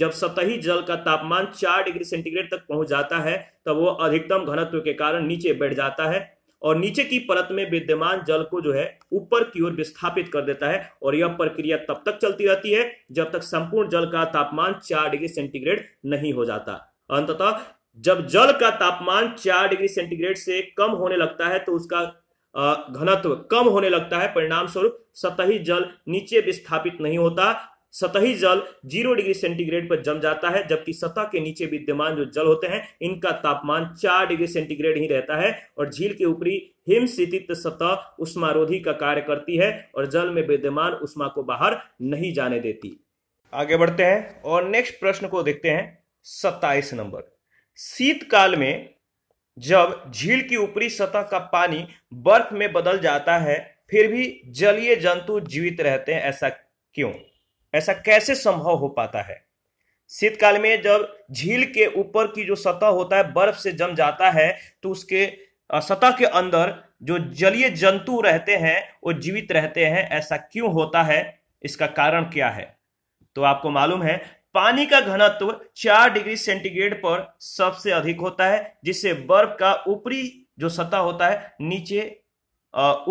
जब सतही जल का तापमान चार डिग्री सेंटीग्रेड तक पहुंच जाता है तब वह अधिकतम घनत्व के कारण नीचे बैठ जाता है और नीचे की परत में विद्यमान जल को जो है ऊपर की ओर विस्थापित कर देता है और यह प्रक्रिया तब तक चलती रहती है जब तक संपूर्ण जल का तापमान चार डिग्री सेंटीग्रेड नहीं हो जाता अंततः जब जल का तापमान चार डिग्री सेंटीग्रेड से कम होने लगता है तो उसका घनत्व कम होने लगता है परिणाम स्वरूप सतही जल नीचे विस्थापित नहीं होता सतही जल जीरो डिग्री सेंटीग्रेड पर जम जाता है जबकि सतह के नीचे विद्यमान जो जल होते हैं इनका तापमान चार डिग्री सेंटीग्रेड ही रहता है और झील के ऊपरी हिम शिथित सतह उष्मारोधी का कार्य करती है और जल में विद्यमान उष्मा को बाहर नहीं जाने देती आगे बढ़ते हैं और नेक्स्ट प्रश्न को देखते हैं सत्ताईस नंबर शीतकाल में जब झील की ऊपरी सतह का पानी बर्फ में बदल जाता है फिर भी जलीय जंतु जीवित रहते हैं ऐसा क्यों ऐसा कैसे संभव हो पाता है शीतकाल में जब झील के ऊपर की जो सतह होता है बर्फ से जम जाता है तो उसके सतह के अंदर जो जलीय जंतु रहते हैं वो जीवित रहते हैं ऐसा क्यों होता है इसका कारण क्या है तो आपको मालूम है पानी का घनत्व चार डिग्री सेंटीग्रेड पर सबसे अधिक होता है जिससे बर्फ का ऊपरी जो सतह होता है नीचे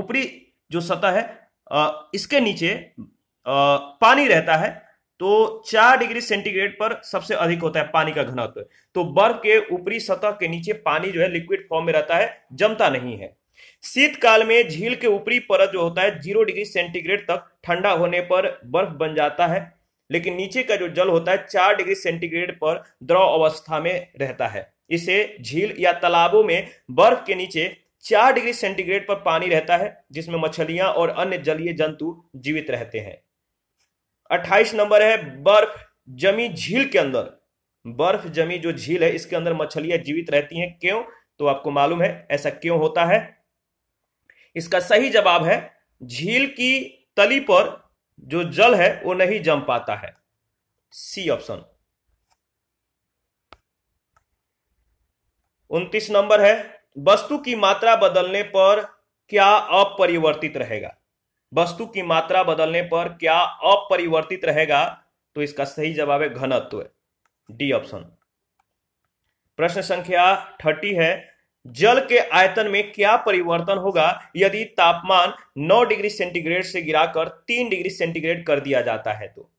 ऊपरी जो सतह है आ, इसके नीचे आ, पानी रहता है तो चार डिग्री सेंटीग्रेड पर सबसे अधिक होता है पानी का घनत्व तो बर्फ के ऊपरी सतह के नीचे पानी जो है लिक्विड फॉर्म में रहता है जमता नहीं है शीतकाल में झील के ऊपरी परत जो होता है जीरो डिग्री सेंटीग्रेड तक ठंडा होने पर बर्फ बन जाता है लेकिन नीचे का जो जल होता है चार डिग्री सेंटीग्रेड पर द्रव अवस्था में रहता है इसे झील या तालाबों में बर्फ के नीचे चार डिग्री सेंटीग्रेड पर पानी रहता है जिसमें मछलियां और अन्य जलीय जंतु जीवित रहते हैं अट्ठाईस नंबर है बर्फ जमी झील के अंदर बर्फ जमी जो झील है इसके अंदर मछलियां जीवित रहती हैं क्यों तो आपको मालूम है ऐसा क्यों होता है इसका सही जवाब है झील की तली पर जो जल है वो नहीं जम पाता है सी ऑप्शन उनतीस नंबर है वस्तु की मात्रा बदलने पर क्या अपरिवर्तित रहेगा वस्तु की मात्रा बदलने पर क्या अपरिवर्तित रहेगा तो इसका सही जवाब है घनत्व डी ऑप्शन प्रश्न संख्या थर्टी है जल के आयतन में क्या परिवर्तन होगा यदि तापमान 9 डिग्री सेंटीग्रेड से गिराकर 3 डिग्री सेंटीग्रेड कर दिया जाता है तो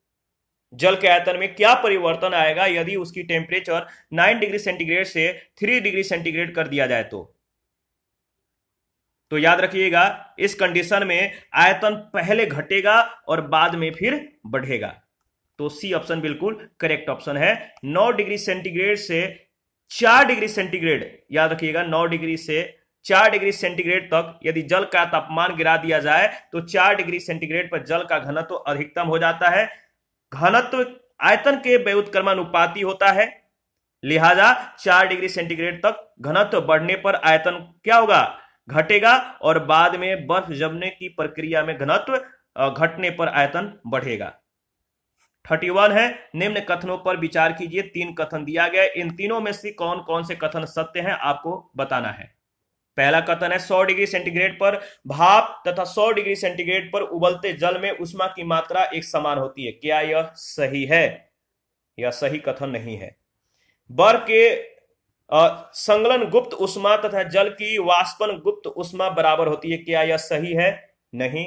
जल के आयतन में क्या परिवर्तन आएगा यदि उसकी टेम्परेचर 9 डिग्री सेंटीग्रेड से 3 डिग्री सेंटीग्रेड कर दिया जाए तो तो याद रखिएगा इस कंडीशन में आयतन पहले घटेगा और बाद में फिर बढ़ेगा तो सी ऑप्शन बिल्कुल करेक्ट ऑप्शन है 9 डिग्री सेंटीग्रेड से चार डिग्री सेंटीग्रेड याद रखिएगा नौ डिग्री से चार डिग्री सेंटीग्रेड तक यदि जल का तापमान गिरा दिया जाए तो चार डिग्री सेंटीग्रेड पर जल का घनत्व तो अधिकतम हो जाता है घनत्व तो आयतन के व्युत्क्रमानुपाति होता है लिहाजा चार डिग्री सेंटीग्रेड तक घनत्व तो बढ़ने पर आयतन क्या होगा घटेगा और बाद में बर्फ जमने की प्रक्रिया में घनत्व घटने पर आयतन बढ़ेगा थर्टी वन है निम्न कथनों पर विचार कीजिए तीन कथन दिया गया इन तीनों में से कौन कौन से कथन सत्य हैं आपको बताना है पहला कथन है 100 डिग्री सेंटीग्रेड पर भाप तथा 100 डिग्री सेंटीग्रेड पर उबलते जल में उष्मा की मात्रा एक समान होती है क्या यह सही है यह सही कथन नहीं है बर्फ के संगलन गुप्त उष्मा तथा जल की वाष्पन गुप्त उष्मा बराबर होती है क्या यह सही है नहीं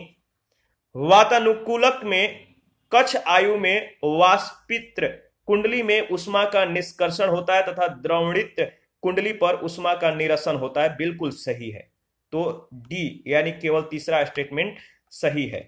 वातानुकूलक में कच्छ आयु में वाष्पित्र कुंडली में उष्मा का निष्कर्षण होता है तथा द्रवणित कुंडली पर उष्मा का निरसन होता है बिल्कुल सही है तो डी यानी केवल तीसरा स्टेटमेंट सही है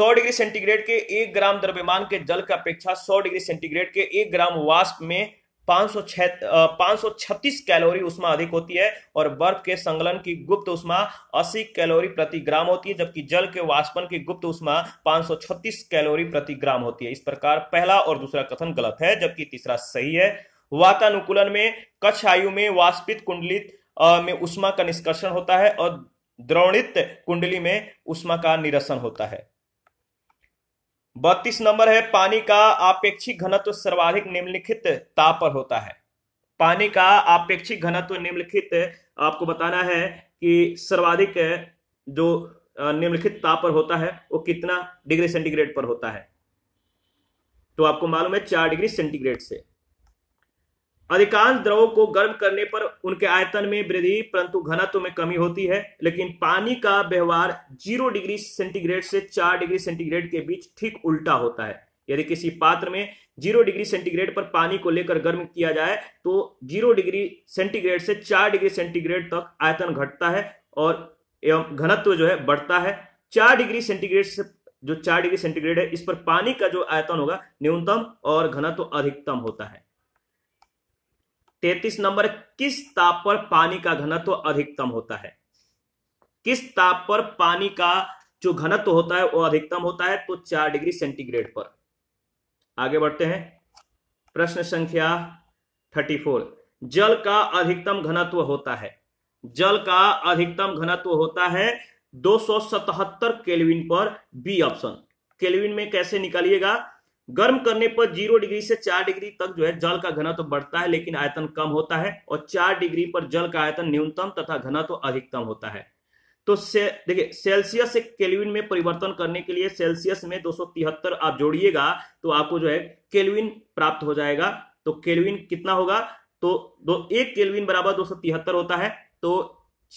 100 डिग्री सेंटीग्रेड के एक ग्राम द्रव्यमान के जल की अपेक्षा 100 डिग्री सेंटीग्रेड के एक ग्राम वाष्प में 536 कैलोरी उष्मा अधिक होती है और बर्फ के संगलन की गुप्त उष्मा 80 कैलोरी प्रति ग्राम होती है जबकि जल के वाष्पन की गुप्त उष्मा 536 कैलोरी प्रति ग्राम होती है इस प्रकार पहला और दूसरा कथन गलत है जबकि तीसरा सही है वातानुकूलन में कच्छ आयु में वाष्पित कुंडलित में उष्मा का निष्कर्षण होता है और द्रोणित कुंडली में उष्मा का निरसन होता है बत्तीस नंबर है पानी का आपेक्षिक घनत्व सर्वाधिक निम्नलिखित ताप पर होता है पानी का आपेक्षिक घनत्व निम्नलिखित आपको बताना है कि सर्वाधिक जो निम्नलिखित ताप पर होता है वो कितना डिग्री सेंटीग्रेड पर होता है तो आपको मालूम है चार डिग्री सेंटीग्रेड से अधिकांश द्रवों को गर्म करने पर उनके आयतन में वृद्धि परंतु घनत्व में कमी होती है लेकिन पानी का व्यवहार जीरो डिग्री सेंटीग्रेड से चार डिग्री सेंटीग्रेड के बीच ठीक उल्टा होता है यदि किसी पात्र में जीरो डिग्री सेंटीग्रेड पर पानी को लेकर गर्म किया जाए तो जीरो डिग्री सेंटीग्रेड से चार डिग्री सेंटीग्रेड तक आयतन घटता है और एवं घनत्व जो है बढ़ता है चार डिग्री सेंटीग्रेड से जो चार डिग्री सेंटीग्रेड है इस पर पानी का जो आयतन होगा न्यूनतम और घनत्व अधिकतम होता है तैतीस नंबर किस ताप पर पानी का घनत्व अधिकतम होता है किस ताप पर पानी का जो घनत्व होता है वो अधिकतम होता है तो चार डिग्री सेंटीग्रेड पर आगे बढ़ते हैं प्रश्न संख्या थर्टी फोर जल का अधिकतम घनत्व होता है जल का अधिकतम घनत्व होता है दो सौ सतहत्तर केल्विन पर बी ऑप्शन केल्विन में कैसे निकालिएगा गर्म करने पर जीरो डिग्री से चार डिग्री तक जो है जल का घनत्व तो बढ़ता है लेकिन आयतन कम होता है और चार डिग्री पर जल का आयतन न्यूनतम तथा घनत्व तो अधिकतम होता है तो से, देखिए सेल्सियस से केल्विन में परिवर्तन करने के लिए सेल्सियस में दो आप जोड़िएगा तो आपको जो है केल्विन प्राप्त हो जाएगा तो केल्विन कितना होगा तो दो एक केल्विन बराबर दो होता है तो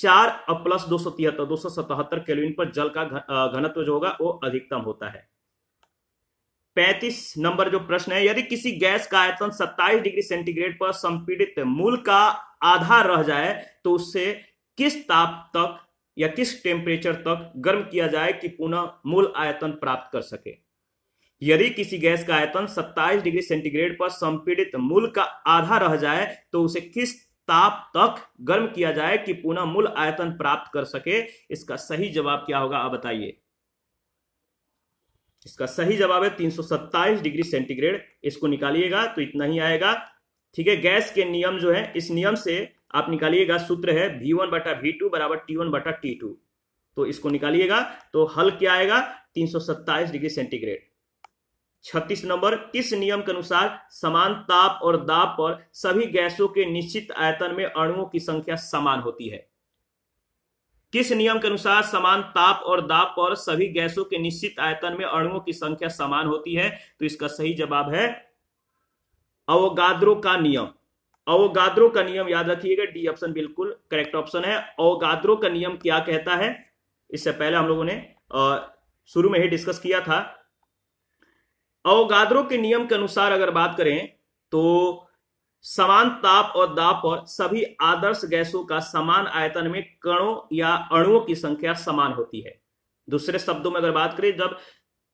चार प्लस दो सौ तिहत्तर दो सौ सतहत्तर केल्विन पर जल का घनत्व जो होगा वो अधिकतम होता है पैंतीस नंबर जो प्रश्न है यदि किसी गैस का आयतन सत्ताईस डिग्री सेंटीग्रेड पर संपीड़ित मूल का आधार रह जाए तो उससे किस ताप तक या किस टेम्परेचर तक गर्म किया जाए कि पुनः मूल आयतन प्राप्त कर सके यदि किसी गैस का आयतन 27 डिग्री सेंटीग्रेड पर संपीड़ित मूल का आधा रह जाए तो उसे किस ताप तक गर्म किया जाए कि पुनः मूल आयतन प्राप्त कर सके इसका सही जवाब क्या होगा आप बताइए इसका सही जवाब है 327 डिग्री सेंटीग्रेड इसको निकालिएगा तो इतना ही आएगा ठीक है गैस के नियम जो है इस नियम से आप निकालिएगा सूत्र है वी वन बटा भी टू बराबर टी वन बटा टी टू तो इसको निकालिएगा तो हल क्या आएगा 327 डिग्री सेंटीग्रेड 36 नंबर किस नियम के अनुसार समान ताप और दाब पर सभी गैसों के निश्चित आयतन में अणुओं की संख्या समान होती है किस नियम के अनुसार समान ताप और दाप पर सभी गैसों के निश्चित आयतन में अणुओं की संख्या समान होती है तो इसका सही जवाब है अवगाद्रो का नियम अवगाद्रो का नियम याद रखिएगा डी ऑप्शन बिल्कुल करेक्ट ऑप्शन है अवगाद्रो का नियम क्या कहता है इससे पहले हम लोगों ने शुरू में ही डिस्कस किया था अवगाद्रो के नियम के अनुसार अगर बात करें तो समान ताप और दाब पर सभी आदर्श गैसों का समान आयतन में कणों या अणुओं की संख्या समान होती है दूसरे शब्दों में अगर बात करें जब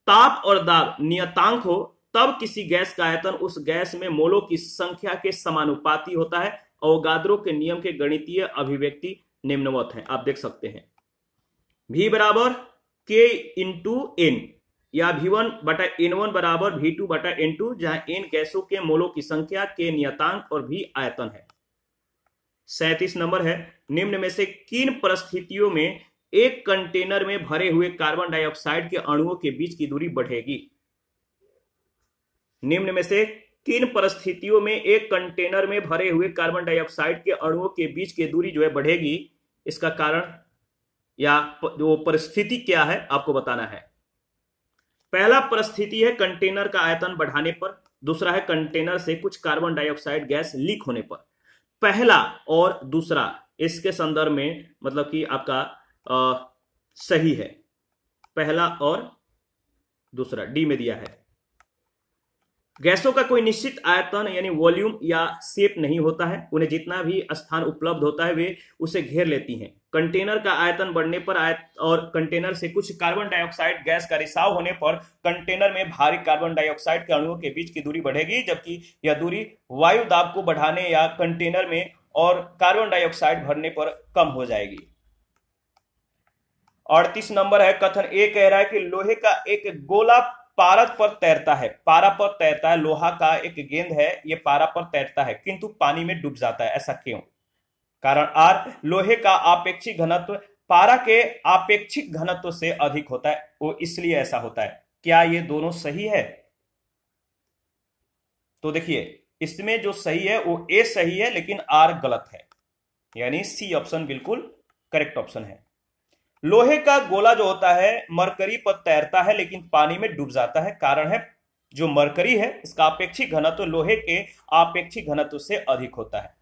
ताप और दाब नियतांक हो तब किसी गैस का आयतन उस गैस में मोलों की संख्या के समानुपाती होता है और गादरों के नियम के गणितीय अभिव्यक्ति निम्नवत है आप देख सकते हैं भी बराबर के इंटू एन या भी वन बटा एन वन बराबर भी टू बटा एन टू जहां एन गैसों के मोलों की संख्या के नियतांक और भी आयतन है सैतीस नंबर है निम्न में से किन परिस्थितियों में एक कंटेनर में भरे हुए कार्बन डाइऑक्साइड के अणुओं के बीच की दूरी बढ़ेगी निम्न में से किन परिस्थितियों में एक कंटेनर में भरे हुए कार्बन डाइऑक्साइड के अणुओं के बीच की दूरी जो है बढ़ेगी इसका कारण या वो परिस्थिति क्या है आपको बताना है पहला परिस्थिति है कंटेनर का आयतन बढ़ाने पर दूसरा है कंटेनर से कुछ कार्बन डाइऑक्साइड गैस लीक होने पर पहला और दूसरा इसके संदर्भ में मतलब कि आपका आ, सही है पहला और दूसरा डी में दिया है गैसों का कोई निश्चित आयतन यानी वॉल्यूम या शेप नहीं होता है उन्हें जितना भी स्थान उपलब्ध होता है वे उसे घेर लेती हैं कंटेनर का आयतन बढ़ने पर आयत और कंटेनर से कुछ कार्बन डाइऑक्साइड गैस का रिसाव होने पर कंटेनर में भारी कार्बन डाइऑक्साइड के अणुओं के बीच की दूरी बढ़ेगी जबकि यह दूरी वायु दाब को बढ़ाने या कंटेनर में और कार्बन डाइऑक्साइड भरने पर कम हो जाएगी अड़तीस नंबर है कथन ए कह रहा है कि लोहे का एक गोला पारत पर तैरता है पारा पर तैरता है लोहा का एक गेंद है ये पारा पर तैरता है किंतु पानी में डूब जाता है ऐसा क्यों कारण आर लोहे का आपेक्षिक घनत्व पारा के आपेक्षिक घनत्व से अधिक होता है वो इसलिए ऐसा होता है क्या ये दोनों सही है तो देखिए इसमें जो सही है वो ए सही है लेकिन आर गलत है यानी सी ऑप्शन बिल्कुल करेक्ट ऑप्शन है लोहे का गोला जो होता है मरकरी पर तैरता है लेकिन पानी में डूब जाता है कारण है जो मरकरी है इसका अपेक्षित घनत्व लोहे के अपेक्षित घनत्व से अधिक होता है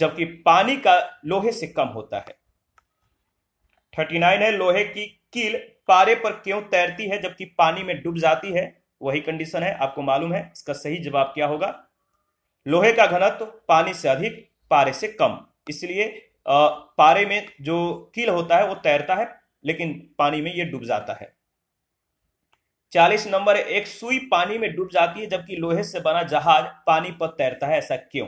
जबकि पानी का लोहे से कम होता है थर्टी नाइन है लोहे की कील पारे पर क्यों तैरती है जबकि पानी में डूब जाती है वही कंडीशन है आपको मालूम है इसका सही जवाब क्या होगा लोहे का घनत्व पानी से अधिक पारे से कम इसलिए पारे में जो कील होता है वो तैरता है लेकिन पानी में ये डूब जाता है चालीस नंबर एक सुई पानी में डूब जाती है जबकि लोहे से बना जहाज पानी पर तैरता है ऐसा क्यों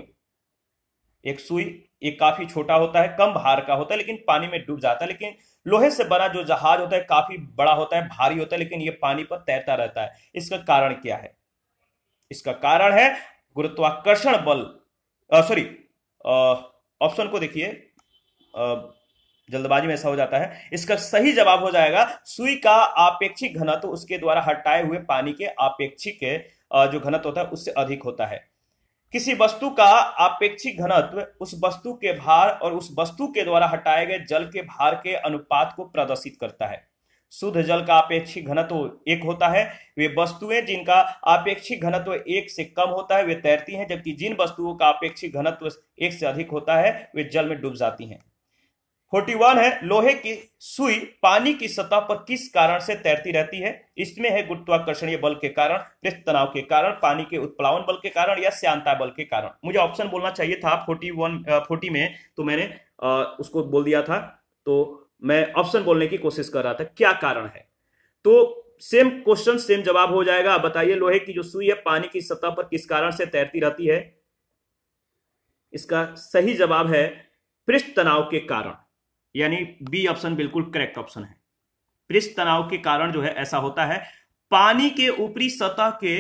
एक सुई ये काफी छोटा होता है कम भार का होता है लेकिन पानी में डूब जाता है लेकिन लोहे से बना जो जहाज होता है काफी बड़ा होता है भारी होता है लेकिन ये पानी पर तैरता रहता है इसका कारण क्या है इसका कारण है गुरुत्वाकर्षण बल सॉरी ऑप्शन को देखिए जल्दबाजी में ऐसा हो जाता है इसका सही जवाब हो जाएगा सुई का आपेक्षिक घनत्व तो उसके द्वारा हटाए हुए पानी के आपेक्षिक जो घनत्व होता है उससे अधिक होता है किसी वस्तु का आपेक्षिक घनत्व उस वस्तु के भार और उस वस्तु के द्वारा हटाए गए जल के भार के अनुपात को प्रदर्शित करता है शुद्ध जल का आपेक्षिक घनत्व एक होता है वे वस्तुएं जिनका आपेक्षिक घनत्व एक से कम होता है वे तैरती हैं जबकि जिन वस्तुओं का आपेक्षिक घनत्व एक से अधिक होता है वे जल में डूब जाती हैं फोर्टी वन है लोहे की सुई पानी की सतह पर किस कारण से तैरती रहती है इसमें है गुरुत्वाकर्षण बल के कारण पृष्ठ तनाव के कारण पानी के उत्प्लावन बल के कारण या श्यांता बल के कारण मुझे ऑप्शन बोलना चाहिए था फोर्टी वन फोर्टी में तो मैंने आ, उसको बोल दिया था तो मैं ऑप्शन बोलने की कोशिश कर रहा था क्या कारण है तो सेम क्वेश्चन सेम जवाब हो जाएगा बताइए लोहे की जो सुई है पानी की सतह पर किस कारण से तैरती रहती है इसका सही जवाब है पृष्ठ तनाव के कारण यानी बी ऑप्शन बिल्कुल करेक्ट ऑप्शन है पृष्ठ तनाव के कारण जो है ऐसा होता है पानी के ऊपरी सतह के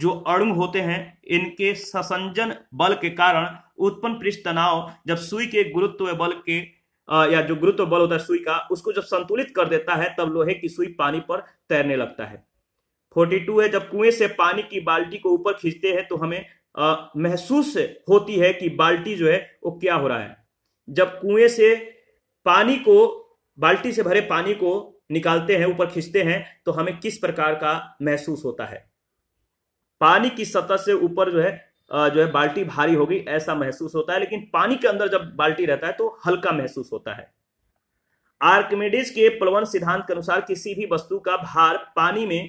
जो अणु होते हैं इनके ससंजन बल के कारण उत्पन्न पृष्ठ तनाव जब सुई के गुरुत्व बल के या जो गुरुत्व बल होता है सुई का उसको जब संतुलित कर देता है तब लोहे की सुई पानी पर तैरने लगता है 42 है जब कुएं से पानी की बाल्टी को ऊपर खींचते हैं तो हमें आ, महसूस होती है कि बाल्टी जो है वो क्या हो रहा है जब कुएं से पानी को बाल्टी से भरे पानी को निकालते हैं ऊपर खींचते हैं तो हमें किस प्रकार का महसूस होता है पानी की सतह से ऊपर जो है जो है बाल्टी भारी होगी ऐसा महसूस होता है लेकिन पानी के अंदर जब बाल्टी रहता है तो हल्का महसूस होता है आर्किमिडीज के प्लवन सिद्धांत के अनुसार किसी भी वस्तु का भार पानी में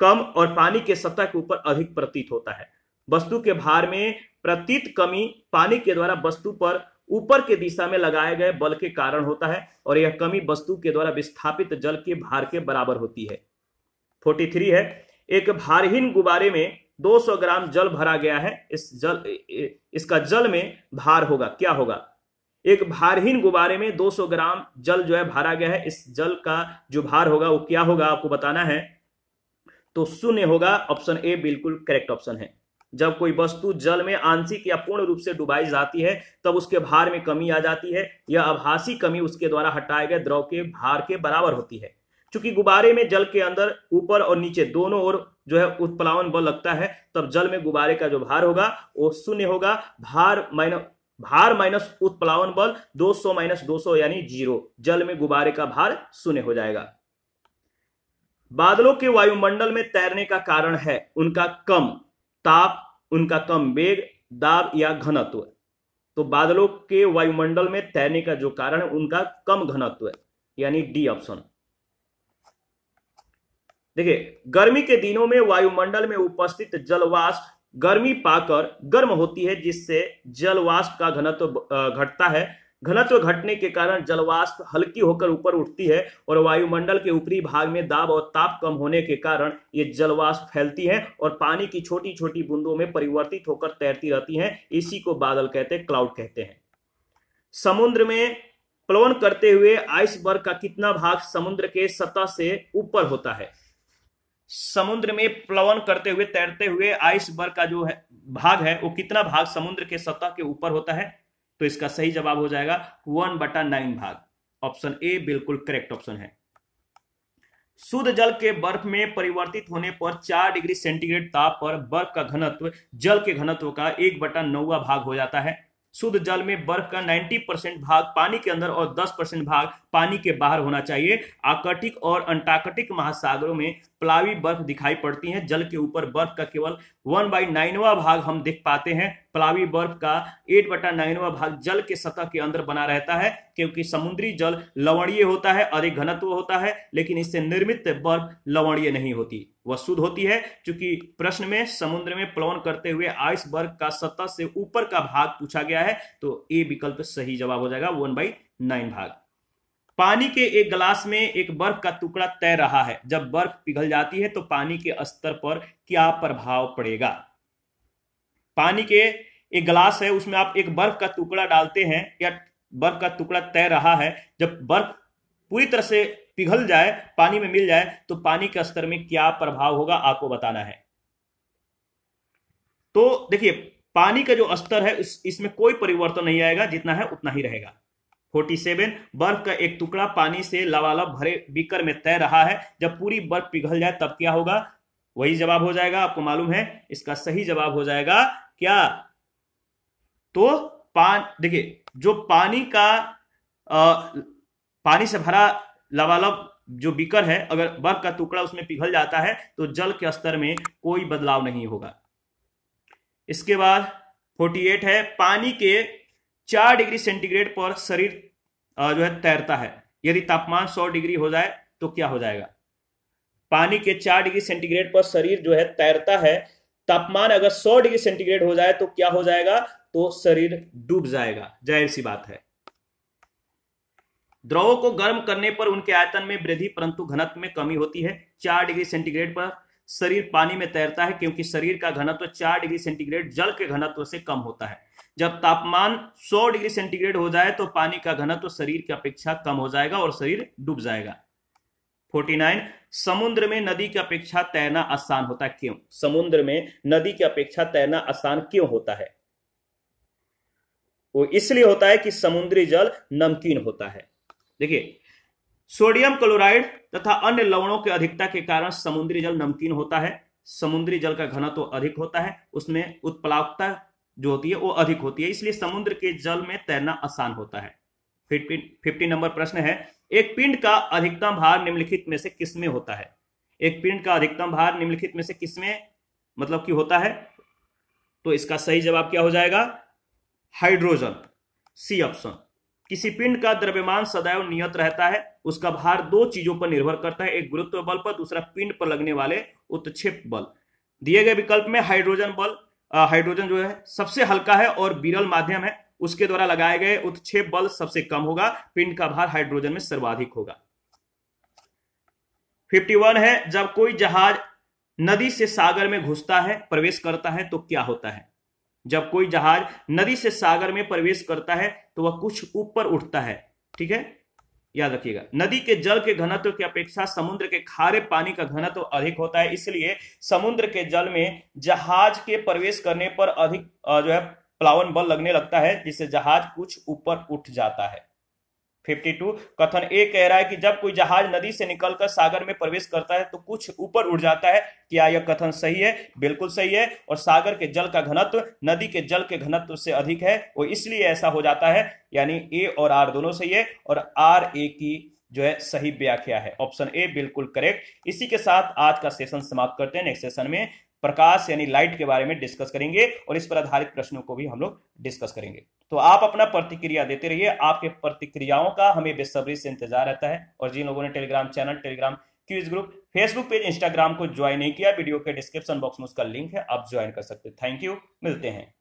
कम और पानी के सतह के ऊपर अधिक प्रतीत होता है वस्तु के भार में प्रतीत कमी पानी के द्वारा वस्तु पर ऊपर के दिशा में लगाए गए बल के कारण होता है और यह कमी वस्तु के द्वारा विस्थापित जल के भार के बराबर होती है 43 है एक भारहीन गुब्बारे में 200 ग्राम जल भरा गया है इस जल इसका जल में भार होगा क्या होगा एक भारहीन गुब्बारे में 200 ग्राम जल जो है भरा गया है इस जल का जो भार होगा वो क्या होगा आपको बताना है तो शून्य होगा ऑप्शन ए बिल्कुल करेक्ट ऑप्शन है जब कोई वस्तु जल में आंशिक या पूर्ण रूप से डुबाई जाती है तब उसके भार में कमी आ जाती है यह आभासी कमी उसके द्वारा हटाए गए द्रव के भार के बराबर होती है चूंकि गुब्बारे में जल के अंदर ऊपर और नीचे दोनों ओर जो है उत्प्लावन बल लगता है तब जल में गुब्बारे का जो भार होगा वो शून्य होगा भार माइनस भार माइनस उत्प्लावन बल 200 माइनस 200 यानी जीरो जल में गुब्बारे का भार शून्य हो जाएगा बादलों के वायुमंडल में तैरने का कारण है उनका कम ताप उनका कम वेग दाब या घनत्व तो बादलों के वायुमंडल में तैरने का जो कारण है उनका कम घनत्व है यानी डी ऑप्शन देखिए गर्मी के दिनों में वायुमंडल में उपस्थित जलवाष्प गर्मी पाकर गर्म होती है जिससे जलवाष्प का घनत्व घटता है घनत्व घटने के कारण जलवाष्प हल्की होकर ऊपर उठती है और वायुमंडल के ऊपरी भाग में दाब और ताप कम होने के कारण ये जलवाष्प फैलती है और पानी की छोटी छोटी बूंदों में परिवर्तित होकर तैरती रहती है इसी को बादल कहते हैं क्लाउड कहते हैं समुद्र में प्लवन करते हुए आइसबर्ग का कितना भाग समुद्र के सतह से ऊपर होता है समुद्र में प्लवन करते हुए तैरते हुए आइसबर्ग का जो है भाग है वो कितना भाग समुद्र के सतह के ऊपर होता है तो इसका सही जवाब हो जाएगा वन बटा नाइन भाग ऑप्शन ए बिल्कुल करेक्ट ऑप्शन है शुद्ध जल के बर्फ में परिवर्तित होने पर चार डिग्री सेंटीग्रेड ताप पर बर्फ का घनत्व जल के घनत्व का एक बटा नौवा भाग हो जाता है शुद्ध जल में बर्फ का 90 परसेंट भाग पानी के अंदर और 10 परसेंट भाग पानी के बाहर होना चाहिए आकर्टिक और अंटार्कटिक महासागरों में प्लावी बर्फ दिखाई पड़ती है जल के ऊपर बर्फ का केवल वन बाई नाइनवा भाग हम देख पाते हैं प्लावी बर्फ का एट बटा नाइनवा भाग जल के सतह के अंदर बना रहता है क्योंकि समुद्री जल लवणीय होता है अधिक घनत्व होता है लेकिन इससे निर्मित बर्फ लवणीय नहीं होती वह शुद्ध होती है क्योंकि प्रश्न में समुद्र में प्लवन करते हुए आइसबर्ग का सतह से ऊपर का भाग पूछा गया है तो ए विकल्प सही जवाब हो जाएगा वन बाई नाइन भाग पानी के एक गिलास में एक बर्फ का टुकड़ा तैर रहा है जब बर्फ पिघल जाती है तो पानी के स्तर पर क्या प्रभाव पड़ेगा पानी के एक गिलास है उसमें आप एक बर्फ का टुकड़ा डालते हैं या बर्फ का टुकड़ा तैर रहा है जब बर्फ पूरी तरह से पिघल जाए पानी में मिल जाए तो पानी के स्तर में क्या प्रभाव होगा आपको बताना है तो देखिए पानी का जो स्तर है इस, इसमें कोई परिवर्तन नहीं आएगा जितना है उतना ही रहेगा फोर्टी सेवन बर्फ का एक टुकड़ा पानी से लवालब भरे बीकर में तैर रहा है जब पूरी बर्फ पिघल जाए तब क्या होगा वही जवाब हो जाएगा आपको मालूम है इसका सही जवाब हो जाएगा क्या तो पान देखिए जो पानी का आ, पानी से भरा लवालब जो बीकर है अगर बर्फ का टुकड़ा उसमें पिघल जाता है तो जल के स्तर में कोई बदलाव नहीं होगा इसके बाद 48 है पानी के चार डिग्री सेंटीग्रेड पर शरीर जो है तैरता है यदि तापमान सौ डिग्री हो जाए तो क्या हो जाएगा पानी के चार डिग्री सेंटीग्रेड पर शरीर जो है तैरता है तापमान अगर सौ डिग्री सेंटीग्रेड हो जाए तो क्या हो जाएगा तो शरीर डूब जाएगा जाहिर सी बात है द्रवों को गर्म करने पर उनके आयतन में वृद्धि परंतु घनत्व में कमी होती है चार डिग्री सेंटीग्रेड पर शरीर पानी में तैरता है क्योंकि शरीर का घनत्व चार डिग्री सेंटीग्रेड जल के घनत्व से कम होता है जब तापमान 100 डिग्री सेंटीग्रेड हो जाए तो पानी का घनत्व तो शरीर की अपेक्षा कम हो जाएगा और शरीर डूब जाएगा 49 समुद्र में नदी की अपेक्षा तैरना आसान होता है क्यों समुद्र में नदी की अपेक्षा तैरना आसान क्यों होता है वो इसलिए होता है कि समुद्री जल नमकीन होता है देखिए सोडियम क्लोराइड तथा अन्य लवणों के अधिकता के कारण समुद्री जल नमकीन होता है समुद्री जल का घनत्व तो अधिक होता है उसमें उत्प्लावकता जो होती है वो अधिक होती है इसलिए समुद्र के जल में तैरना आसान होता है फिफ्टी नंबर प्रश्न है एक पिंड का अधिकतम भार निम्नलिखित में से किसमें होता है एक पिंड का अधिकतम भार निम्नलिखित में से किसमें मतलब कि होता है तो इसका सही जवाब क्या हो जाएगा हाइड्रोजन सी ऑप्शन किसी पिंड का द्रव्यमान सदैव नियत रहता है उसका भार दो चीजों पर निर्भर करता है एक गुरुत्व बल पर दूसरा पिंड पर लगने वाले उत्क्षेप बल दिए गए विकल्प में हाइड्रोजन बल हाइड्रोजन जो है सबसे हल्का है और बिरल माध्यम है उसके द्वारा लगाए गए उत्क्षेप बल सबसे कम होगा पिंड का भार हाइड्रोजन में सर्वाधिक होगा 51 है जब कोई जहाज नदी से सागर में घुसता है प्रवेश करता है तो क्या होता है जब कोई जहाज नदी से सागर में प्रवेश करता है तो वह कुछ ऊपर उठता है ठीक है याद रखिएगा नदी के जल के घनत्व की अपेक्षा समुद्र के खारे पानी का घनत्व अधिक होता है इसलिए समुद्र के जल में जहाज के प्रवेश करने पर अधिक जो है प्लावन बल लगने लगता है जिससे जहाज कुछ ऊपर उठ जाता है 52 कथन ए कह रहा है कि जब कोई जहाज नदी से निकलकर सागर में प्रवेश करता है तो कुछ ऊपर उड़ जाता है क्या यह कथन सही है बिल्कुल सही है और सागर के जल का घनत्व नदी के जल के घनत्व से अधिक है वो इसलिए ऐसा हो जाता है यानी ए और आर दोनों सही है और आर ए की जो है सही व्याख्या है ऑप्शन ए बिल्कुल करेक्ट इसी के साथ आज का सेशन समाप्त करते हैं नेक्स्ट सेशन में प्रकाश यानी लाइट के बारे में डिस्कस करेंगे और इस पर आधारित प्रश्नों को भी हम लोग डिस्कस करेंगे तो आप अपना प्रतिक्रिया देते रहिए आपके प्रतिक्रियाओं का हमें बेसब्री से इंतजार रहता है और जिन लोगों ने Telegram channel Telegram quiz group Facebook page Instagram को ज्वाइन नहीं किया वीडियो के डिस्क्रिप्शन बॉक्स में उसका लिंक है आप ज्वाइन कर सकते हैं थैंक यू मिलते हैं